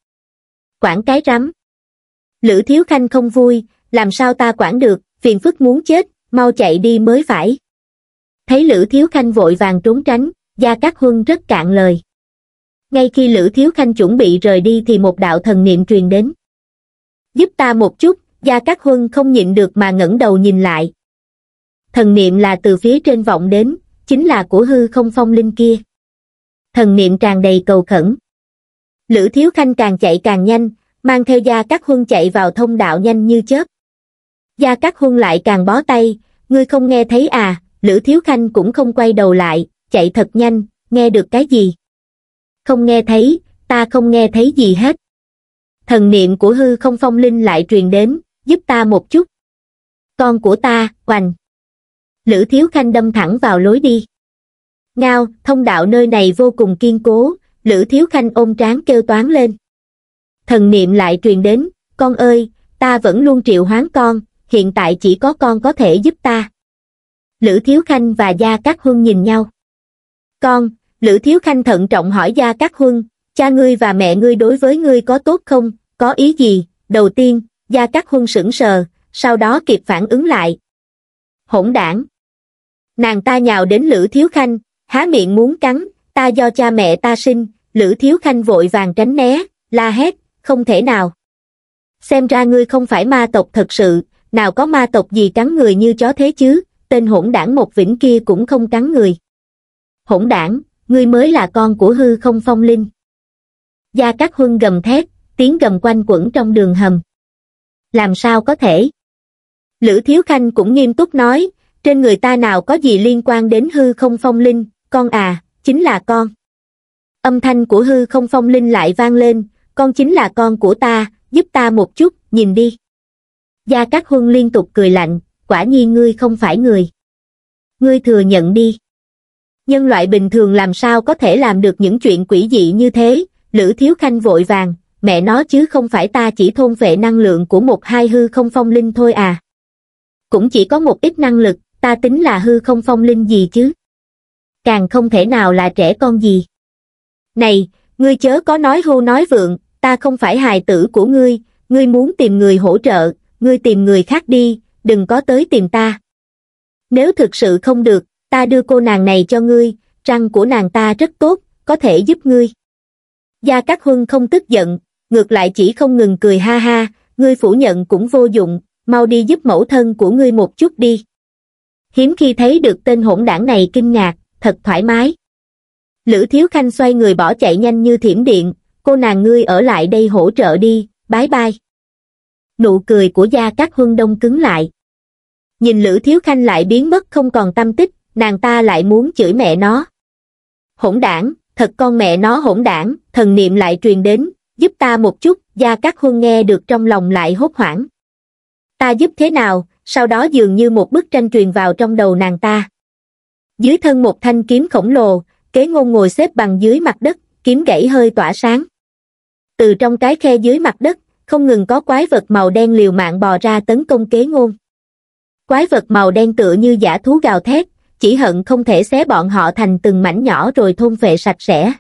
Quản cái rắm. Lữ Thiếu Khanh không vui, làm sao ta quản được, phiền phức muốn chết, mau chạy đi mới phải. Thấy Lữ Thiếu Khanh vội vàng trốn tránh, Gia Cát Huân rất cạn lời. Ngay khi Lữ Thiếu Khanh chuẩn bị rời đi thì một đạo thần niệm truyền đến. Giúp ta một chút, Gia Cát Huân không nhịn được mà ngẩng đầu nhìn lại, thần niệm là từ phía trên vọng đến, chính là của hư không phong linh kia. Thần niệm tràn đầy cầu khẩn. Lữ Thiếu Khanh càng chạy càng nhanh, mang theo Gia Cát Huân chạy vào thông đạo nhanh như chớp. Gia Cát Huân lại càng bó tay, ngươi không nghe thấy à, Lữ Thiếu Khanh cũng không quay đầu lại, chạy thật nhanh, nghe được cái gì? Không nghe thấy, ta không nghe thấy gì hết. Thần niệm của hư không phong linh lại truyền đến, giúp ta một chút. Con của ta, oành. Lữ Thiếu Khanh đâm thẳng vào lối đi. Ngao, thông đạo nơi này vô cùng kiên cố, Lữ Thiếu Khanh ôm tráng kêu toán lên. Thần niệm lại truyền đến, con ơi, ta vẫn luôn triệu hoán con, hiện tại chỉ có con có thể giúp ta. Lữ Thiếu Khanh và Gia Cát Huân nhìn nhau. Con, Lữ Thiếu Khanh thận trọng hỏi Gia Cát Huân, cha ngươi và mẹ ngươi đối với ngươi có tốt không, có ý gì? Đầu tiên, Gia Cát Huân sững sờ, sau đó kịp phản ứng lại. Hỗn đảng, Nàng ta nhào đến Lữ Thiếu Khanh, há miệng muốn cắn, ta do cha mẹ ta sinh, Lữ Thiếu Khanh vội vàng tránh né, la hét, không thể nào. Xem ra ngươi không phải ma tộc thật sự, nào có ma tộc gì cắn người như chó thế chứ, tên hỗn đảng một vĩnh kia cũng không cắn người. Hỗn đảng, ngươi mới là con của hư không phong linh. Gia Cát Huân gầm thét, tiếng gầm quanh quẩn trong đường hầm. Làm sao có thể? Lữ Thiếu Khanh cũng nghiêm túc nói, trên người ta nào có gì liên quan đến hư không phong linh con à chính là con âm thanh của hư không phong linh lại vang lên con chính là con của ta giúp ta một chút nhìn đi gia cát huân liên tục cười lạnh quả nhiên ngươi không phải người ngươi thừa nhận đi nhân loại bình thường làm sao có thể làm được những chuyện quỷ dị như thế lữ thiếu khanh vội vàng mẹ nó chứ không phải ta chỉ thôn vệ năng lượng của một hai hư không phong linh thôi à cũng chỉ có một ít năng lực ta tính là hư không phong linh gì chứ? Càng không thể nào là trẻ con gì. Này, ngươi chớ có nói hô nói vượng, ta không phải hài tử của ngươi, ngươi muốn tìm người hỗ trợ, ngươi tìm người khác đi, đừng có tới tìm ta. Nếu thực sự không được, ta đưa cô nàng này cho ngươi, răng của nàng ta rất tốt, có thể giúp ngươi. Gia Cát Huân không tức giận, ngược lại chỉ không ngừng cười ha ha, ngươi phủ nhận cũng vô dụng, mau đi giúp mẫu thân của ngươi một chút đi hiếm khi thấy được tên hỗn đảng này kinh ngạc thật thoải mái lữ thiếu khanh xoay người bỏ chạy nhanh như thiểm điện cô nàng ngươi ở lại đây hỗ trợ đi bái bai nụ cười của gia các huân đông cứng lại nhìn lữ thiếu khanh lại biến mất không còn tâm tích nàng ta lại muốn chửi mẹ nó hỗn đảng thật con mẹ nó hỗn đảng thần niệm lại truyền đến giúp ta một chút gia các huân nghe được trong lòng lại hốt hoảng ta giúp thế nào sau đó dường như một bức tranh truyền vào trong đầu nàng ta. Dưới thân một thanh kiếm khổng lồ, kế ngôn ngồi xếp bằng dưới mặt đất, kiếm gãy hơi tỏa sáng. Từ trong cái khe dưới mặt đất, không ngừng có quái vật màu đen liều mạng bò ra tấn công kế ngôn. Quái vật màu đen tựa như giả thú gào thét, chỉ hận không thể xé bọn họ thành từng mảnh nhỏ rồi thôn vệ sạch sẽ.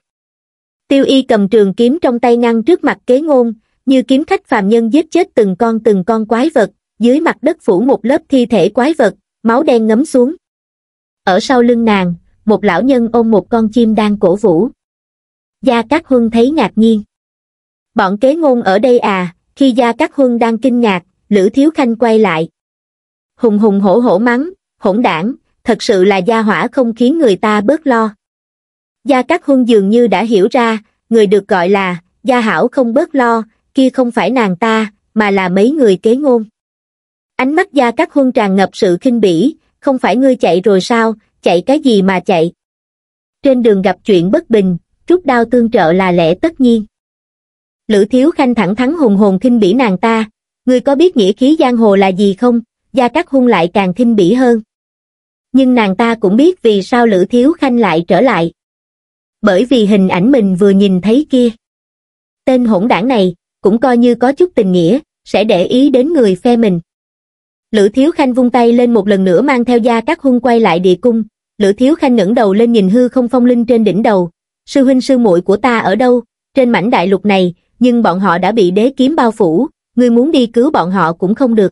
Tiêu y cầm trường kiếm trong tay ngăn trước mặt kế ngôn, như kiếm khách phàm nhân giết chết từng con từng con quái vật, dưới mặt đất phủ một lớp thi thể quái vật, máu đen ngấm xuống. Ở sau lưng nàng, một lão nhân ôm một con chim đang cổ vũ. Gia Cát Huân thấy ngạc nhiên. Bọn kế ngôn ở đây à, khi Gia Cát Huân đang kinh ngạc, Lữ Thiếu Khanh quay lại. Hùng hùng hổ hổ mắng, hỗn đảng, thật sự là gia hỏa không khiến người ta bớt lo. Gia Cát Huân dường như đã hiểu ra, người được gọi là, Gia Hảo không bớt lo, kia không phải nàng ta, mà là mấy người kế ngôn. Ánh mắt Gia Cát Huân tràn ngập sự khinh bỉ, không phải ngươi chạy rồi sao, chạy cái gì mà chạy. Trên đường gặp chuyện bất bình, rút đao tương trợ là lẽ tất nhiên. Lữ Thiếu Khanh thẳng thắn hùng hồn khinh bỉ nàng ta, ngươi có biết nghĩa khí giang hồ là gì không, Gia Cát Huân lại càng khinh bỉ hơn. Nhưng nàng ta cũng biết vì sao Lữ Thiếu Khanh lại trở lại. Bởi vì hình ảnh mình vừa nhìn thấy kia. Tên hỗn đảng này, cũng coi như có chút tình nghĩa, sẽ để ý đến người phe mình lữ thiếu khanh vung tay lên một lần nữa mang theo gia các hung quay lại địa cung lữ thiếu khanh ngẩng đầu lên nhìn hư không phong linh trên đỉnh đầu sư huynh sư muội của ta ở đâu trên mảnh đại lục này nhưng bọn họ đã bị đế kiếm bao phủ ngươi muốn đi cứu bọn họ cũng không được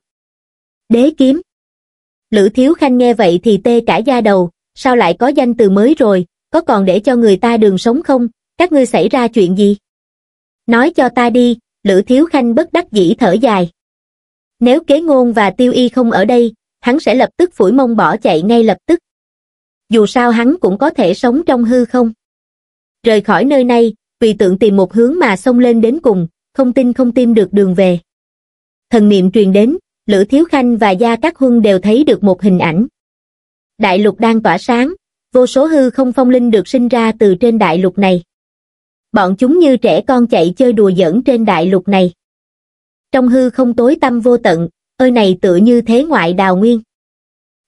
đế kiếm lữ thiếu khanh nghe vậy thì tê cả da đầu sao lại có danh từ mới rồi có còn để cho người ta đường sống không các ngươi xảy ra chuyện gì nói cho ta đi lữ thiếu khanh bất đắc dĩ thở dài nếu kế ngôn và tiêu y không ở đây, hắn sẽ lập tức phủi mông bỏ chạy ngay lập tức. Dù sao hắn cũng có thể sống trong hư không. Rời khỏi nơi này, vì tượng tìm một hướng mà xông lên đến cùng, không tin không tìm được đường về. Thần niệm truyền đến, Lữ Thiếu Khanh và Gia Cát Huân đều thấy được một hình ảnh. Đại lục đang tỏa sáng, vô số hư không phong linh được sinh ra từ trên đại lục này. Bọn chúng như trẻ con chạy chơi đùa giỡn trên đại lục này trong hư không tối tâm vô tận ơi này tựa như thế ngoại đào nguyên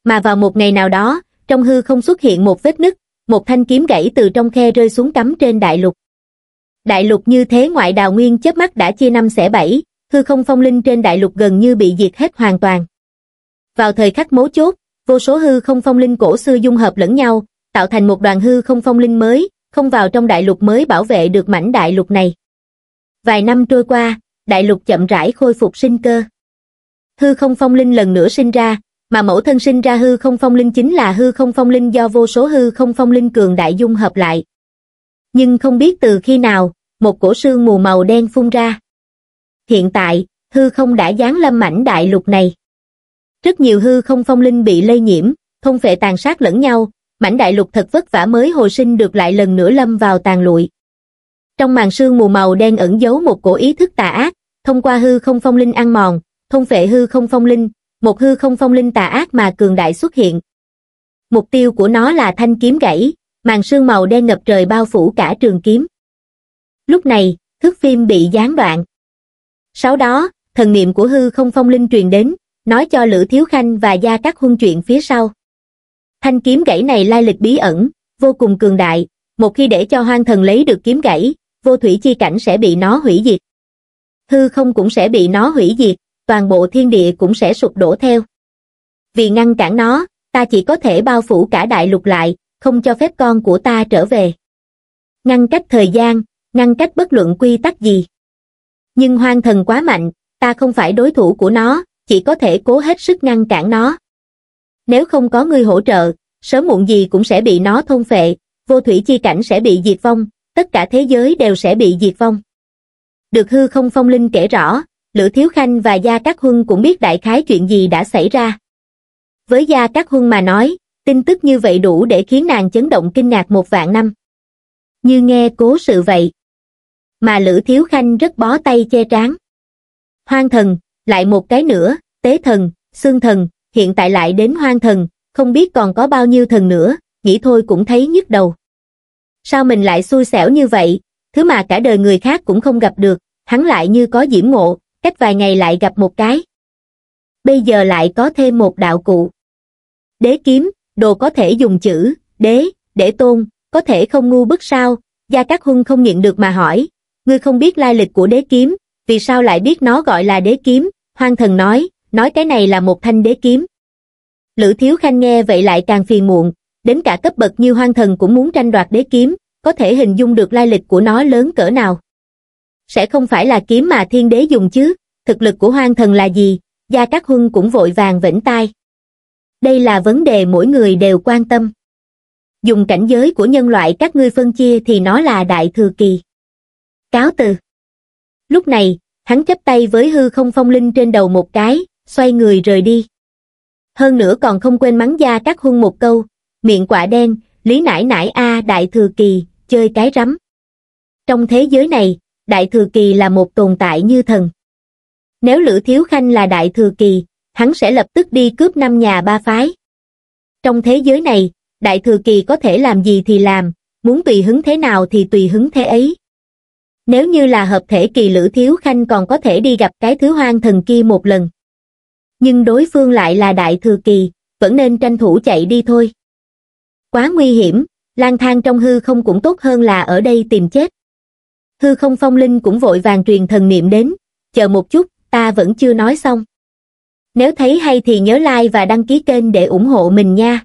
mà vào một ngày nào đó trong hư không xuất hiện một vết nứt một thanh kiếm gãy từ trong khe rơi xuống cắm trên đại lục đại lục như thế ngoại đào nguyên chớp mắt đã chia năm xẻ bảy hư không phong linh trên đại lục gần như bị diệt hết hoàn toàn vào thời khắc mấu chốt vô số hư không phong linh cổ xưa dung hợp lẫn nhau tạo thành một đoàn hư không phong linh mới không vào trong đại lục mới bảo vệ được mảnh đại lục này vài năm trôi qua đại lục chậm rãi khôi phục sinh cơ. Hư không phong linh lần nữa sinh ra, mà mẫu thân sinh ra hư không phong linh chính là hư không phong linh do vô số hư không phong linh cường đại dung hợp lại. Nhưng không biết từ khi nào, một cổ sương mù màu đen phun ra. Hiện tại, hư không đã giáng lâm mảnh đại lục này. Rất nhiều hư không phong linh bị lây nhiễm, thông phệ tàn sát lẫn nhau, mảnh đại lục thật vất vả mới hồi sinh được lại lần nữa lâm vào tàn lụi trong màn sương mù màu đen ẩn giấu một cổ ý thức tà ác thông qua hư không phong linh ăn mòn thông phệ hư không phong linh một hư không phong linh tà ác mà cường đại xuất hiện mục tiêu của nó là thanh kiếm gãy màn sương màu đen ngập trời bao phủ cả trường kiếm lúc này thước phim bị gián đoạn sau đó thần niệm của hư không phong linh truyền đến nói cho lữ thiếu khanh và gia các hung chuyện phía sau thanh kiếm gãy này lai lịch bí ẩn vô cùng cường đại một khi để cho hoang thần lấy được kiếm gãy vô thủy chi cảnh sẽ bị nó hủy diệt. Hư không cũng sẽ bị nó hủy diệt, toàn bộ thiên địa cũng sẽ sụp đổ theo. Vì ngăn cản nó, ta chỉ có thể bao phủ cả đại lục lại, không cho phép con của ta trở về. Ngăn cách thời gian, ngăn cách bất luận quy tắc gì. Nhưng hoang thần quá mạnh, ta không phải đối thủ của nó, chỉ có thể cố hết sức ngăn cản nó. Nếu không có người hỗ trợ, sớm muộn gì cũng sẽ bị nó thôn phệ, vô thủy chi cảnh sẽ bị diệt vong, tất cả thế giới đều sẽ bị diệt vong. Được hư không phong linh kể rõ, Lữ Thiếu Khanh và Gia Cát Huân cũng biết đại khái chuyện gì đã xảy ra. Với Gia Cát Huân mà nói, tin tức như vậy đủ để khiến nàng chấn động kinh ngạc một vạn năm. Như nghe cố sự vậy. Mà Lữ Thiếu Khanh rất bó tay che trán. Hoang thần, lại một cái nữa, tế thần, xương thần, hiện tại lại đến hoang thần, không biết còn có bao nhiêu thần nữa, nghĩ thôi cũng thấy nhức đầu sao mình lại xui xẻo như vậy, thứ mà cả đời người khác cũng không gặp được, hắn lại như có diễm ngộ, cách vài ngày lại gặp một cái. Bây giờ lại có thêm một đạo cụ. Đế kiếm, đồ có thể dùng chữ, đế, để tôn, có thể không ngu bức sao, Gia Cát Hưng không nhịn được mà hỏi, ngươi không biết lai lịch của đế kiếm, vì sao lại biết nó gọi là đế kiếm, hoang thần nói, nói cái này là một thanh đế kiếm. Lữ Thiếu Khanh nghe vậy lại càng phiền muộn, đến cả cấp bậc như hoang thần cũng muốn tranh đoạt đế kiếm, có thể hình dung được lai lịch của nó lớn cỡ nào. Sẽ không phải là kiếm mà thiên đế dùng chứ, thực lực của hoang thần là gì, Gia Cát Huân cũng vội vàng vĩnh tai. Đây là vấn đề mỗi người đều quan tâm. Dùng cảnh giới của nhân loại các ngươi phân chia thì nó là đại thừa kỳ. Cáo từ. Lúc này, hắn chấp tay với hư không phong linh trên đầu một cái, xoay người rời đi. Hơn nữa còn không quên mắng Gia Cát Huân một câu, miệng quả đen, lý nải nải A Đại Thừa Kỳ, chơi cái rắm. Trong thế giới này, Đại Thừa Kỳ là một tồn tại như thần. Nếu Lữ Thiếu Khanh là Đại Thừa Kỳ, hắn sẽ lập tức đi cướp năm nhà ba phái. Trong thế giới này, Đại Thừa Kỳ có thể làm gì thì làm, muốn tùy hứng thế nào thì tùy hứng thế ấy. Nếu như là hợp thể kỳ Lữ Thiếu Khanh còn có thể đi gặp cái thứ hoang thần kia một lần. Nhưng đối phương lại là Đại Thừa Kỳ, vẫn nên tranh thủ chạy đi thôi quá nguy hiểm lang thang trong hư không cũng tốt hơn là ở đây tìm chết hư không phong linh cũng vội vàng truyền thần niệm đến chờ một chút ta vẫn chưa nói xong nếu thấy hay thì nhớ like và đăng ký kênh để ủng hộ mình nha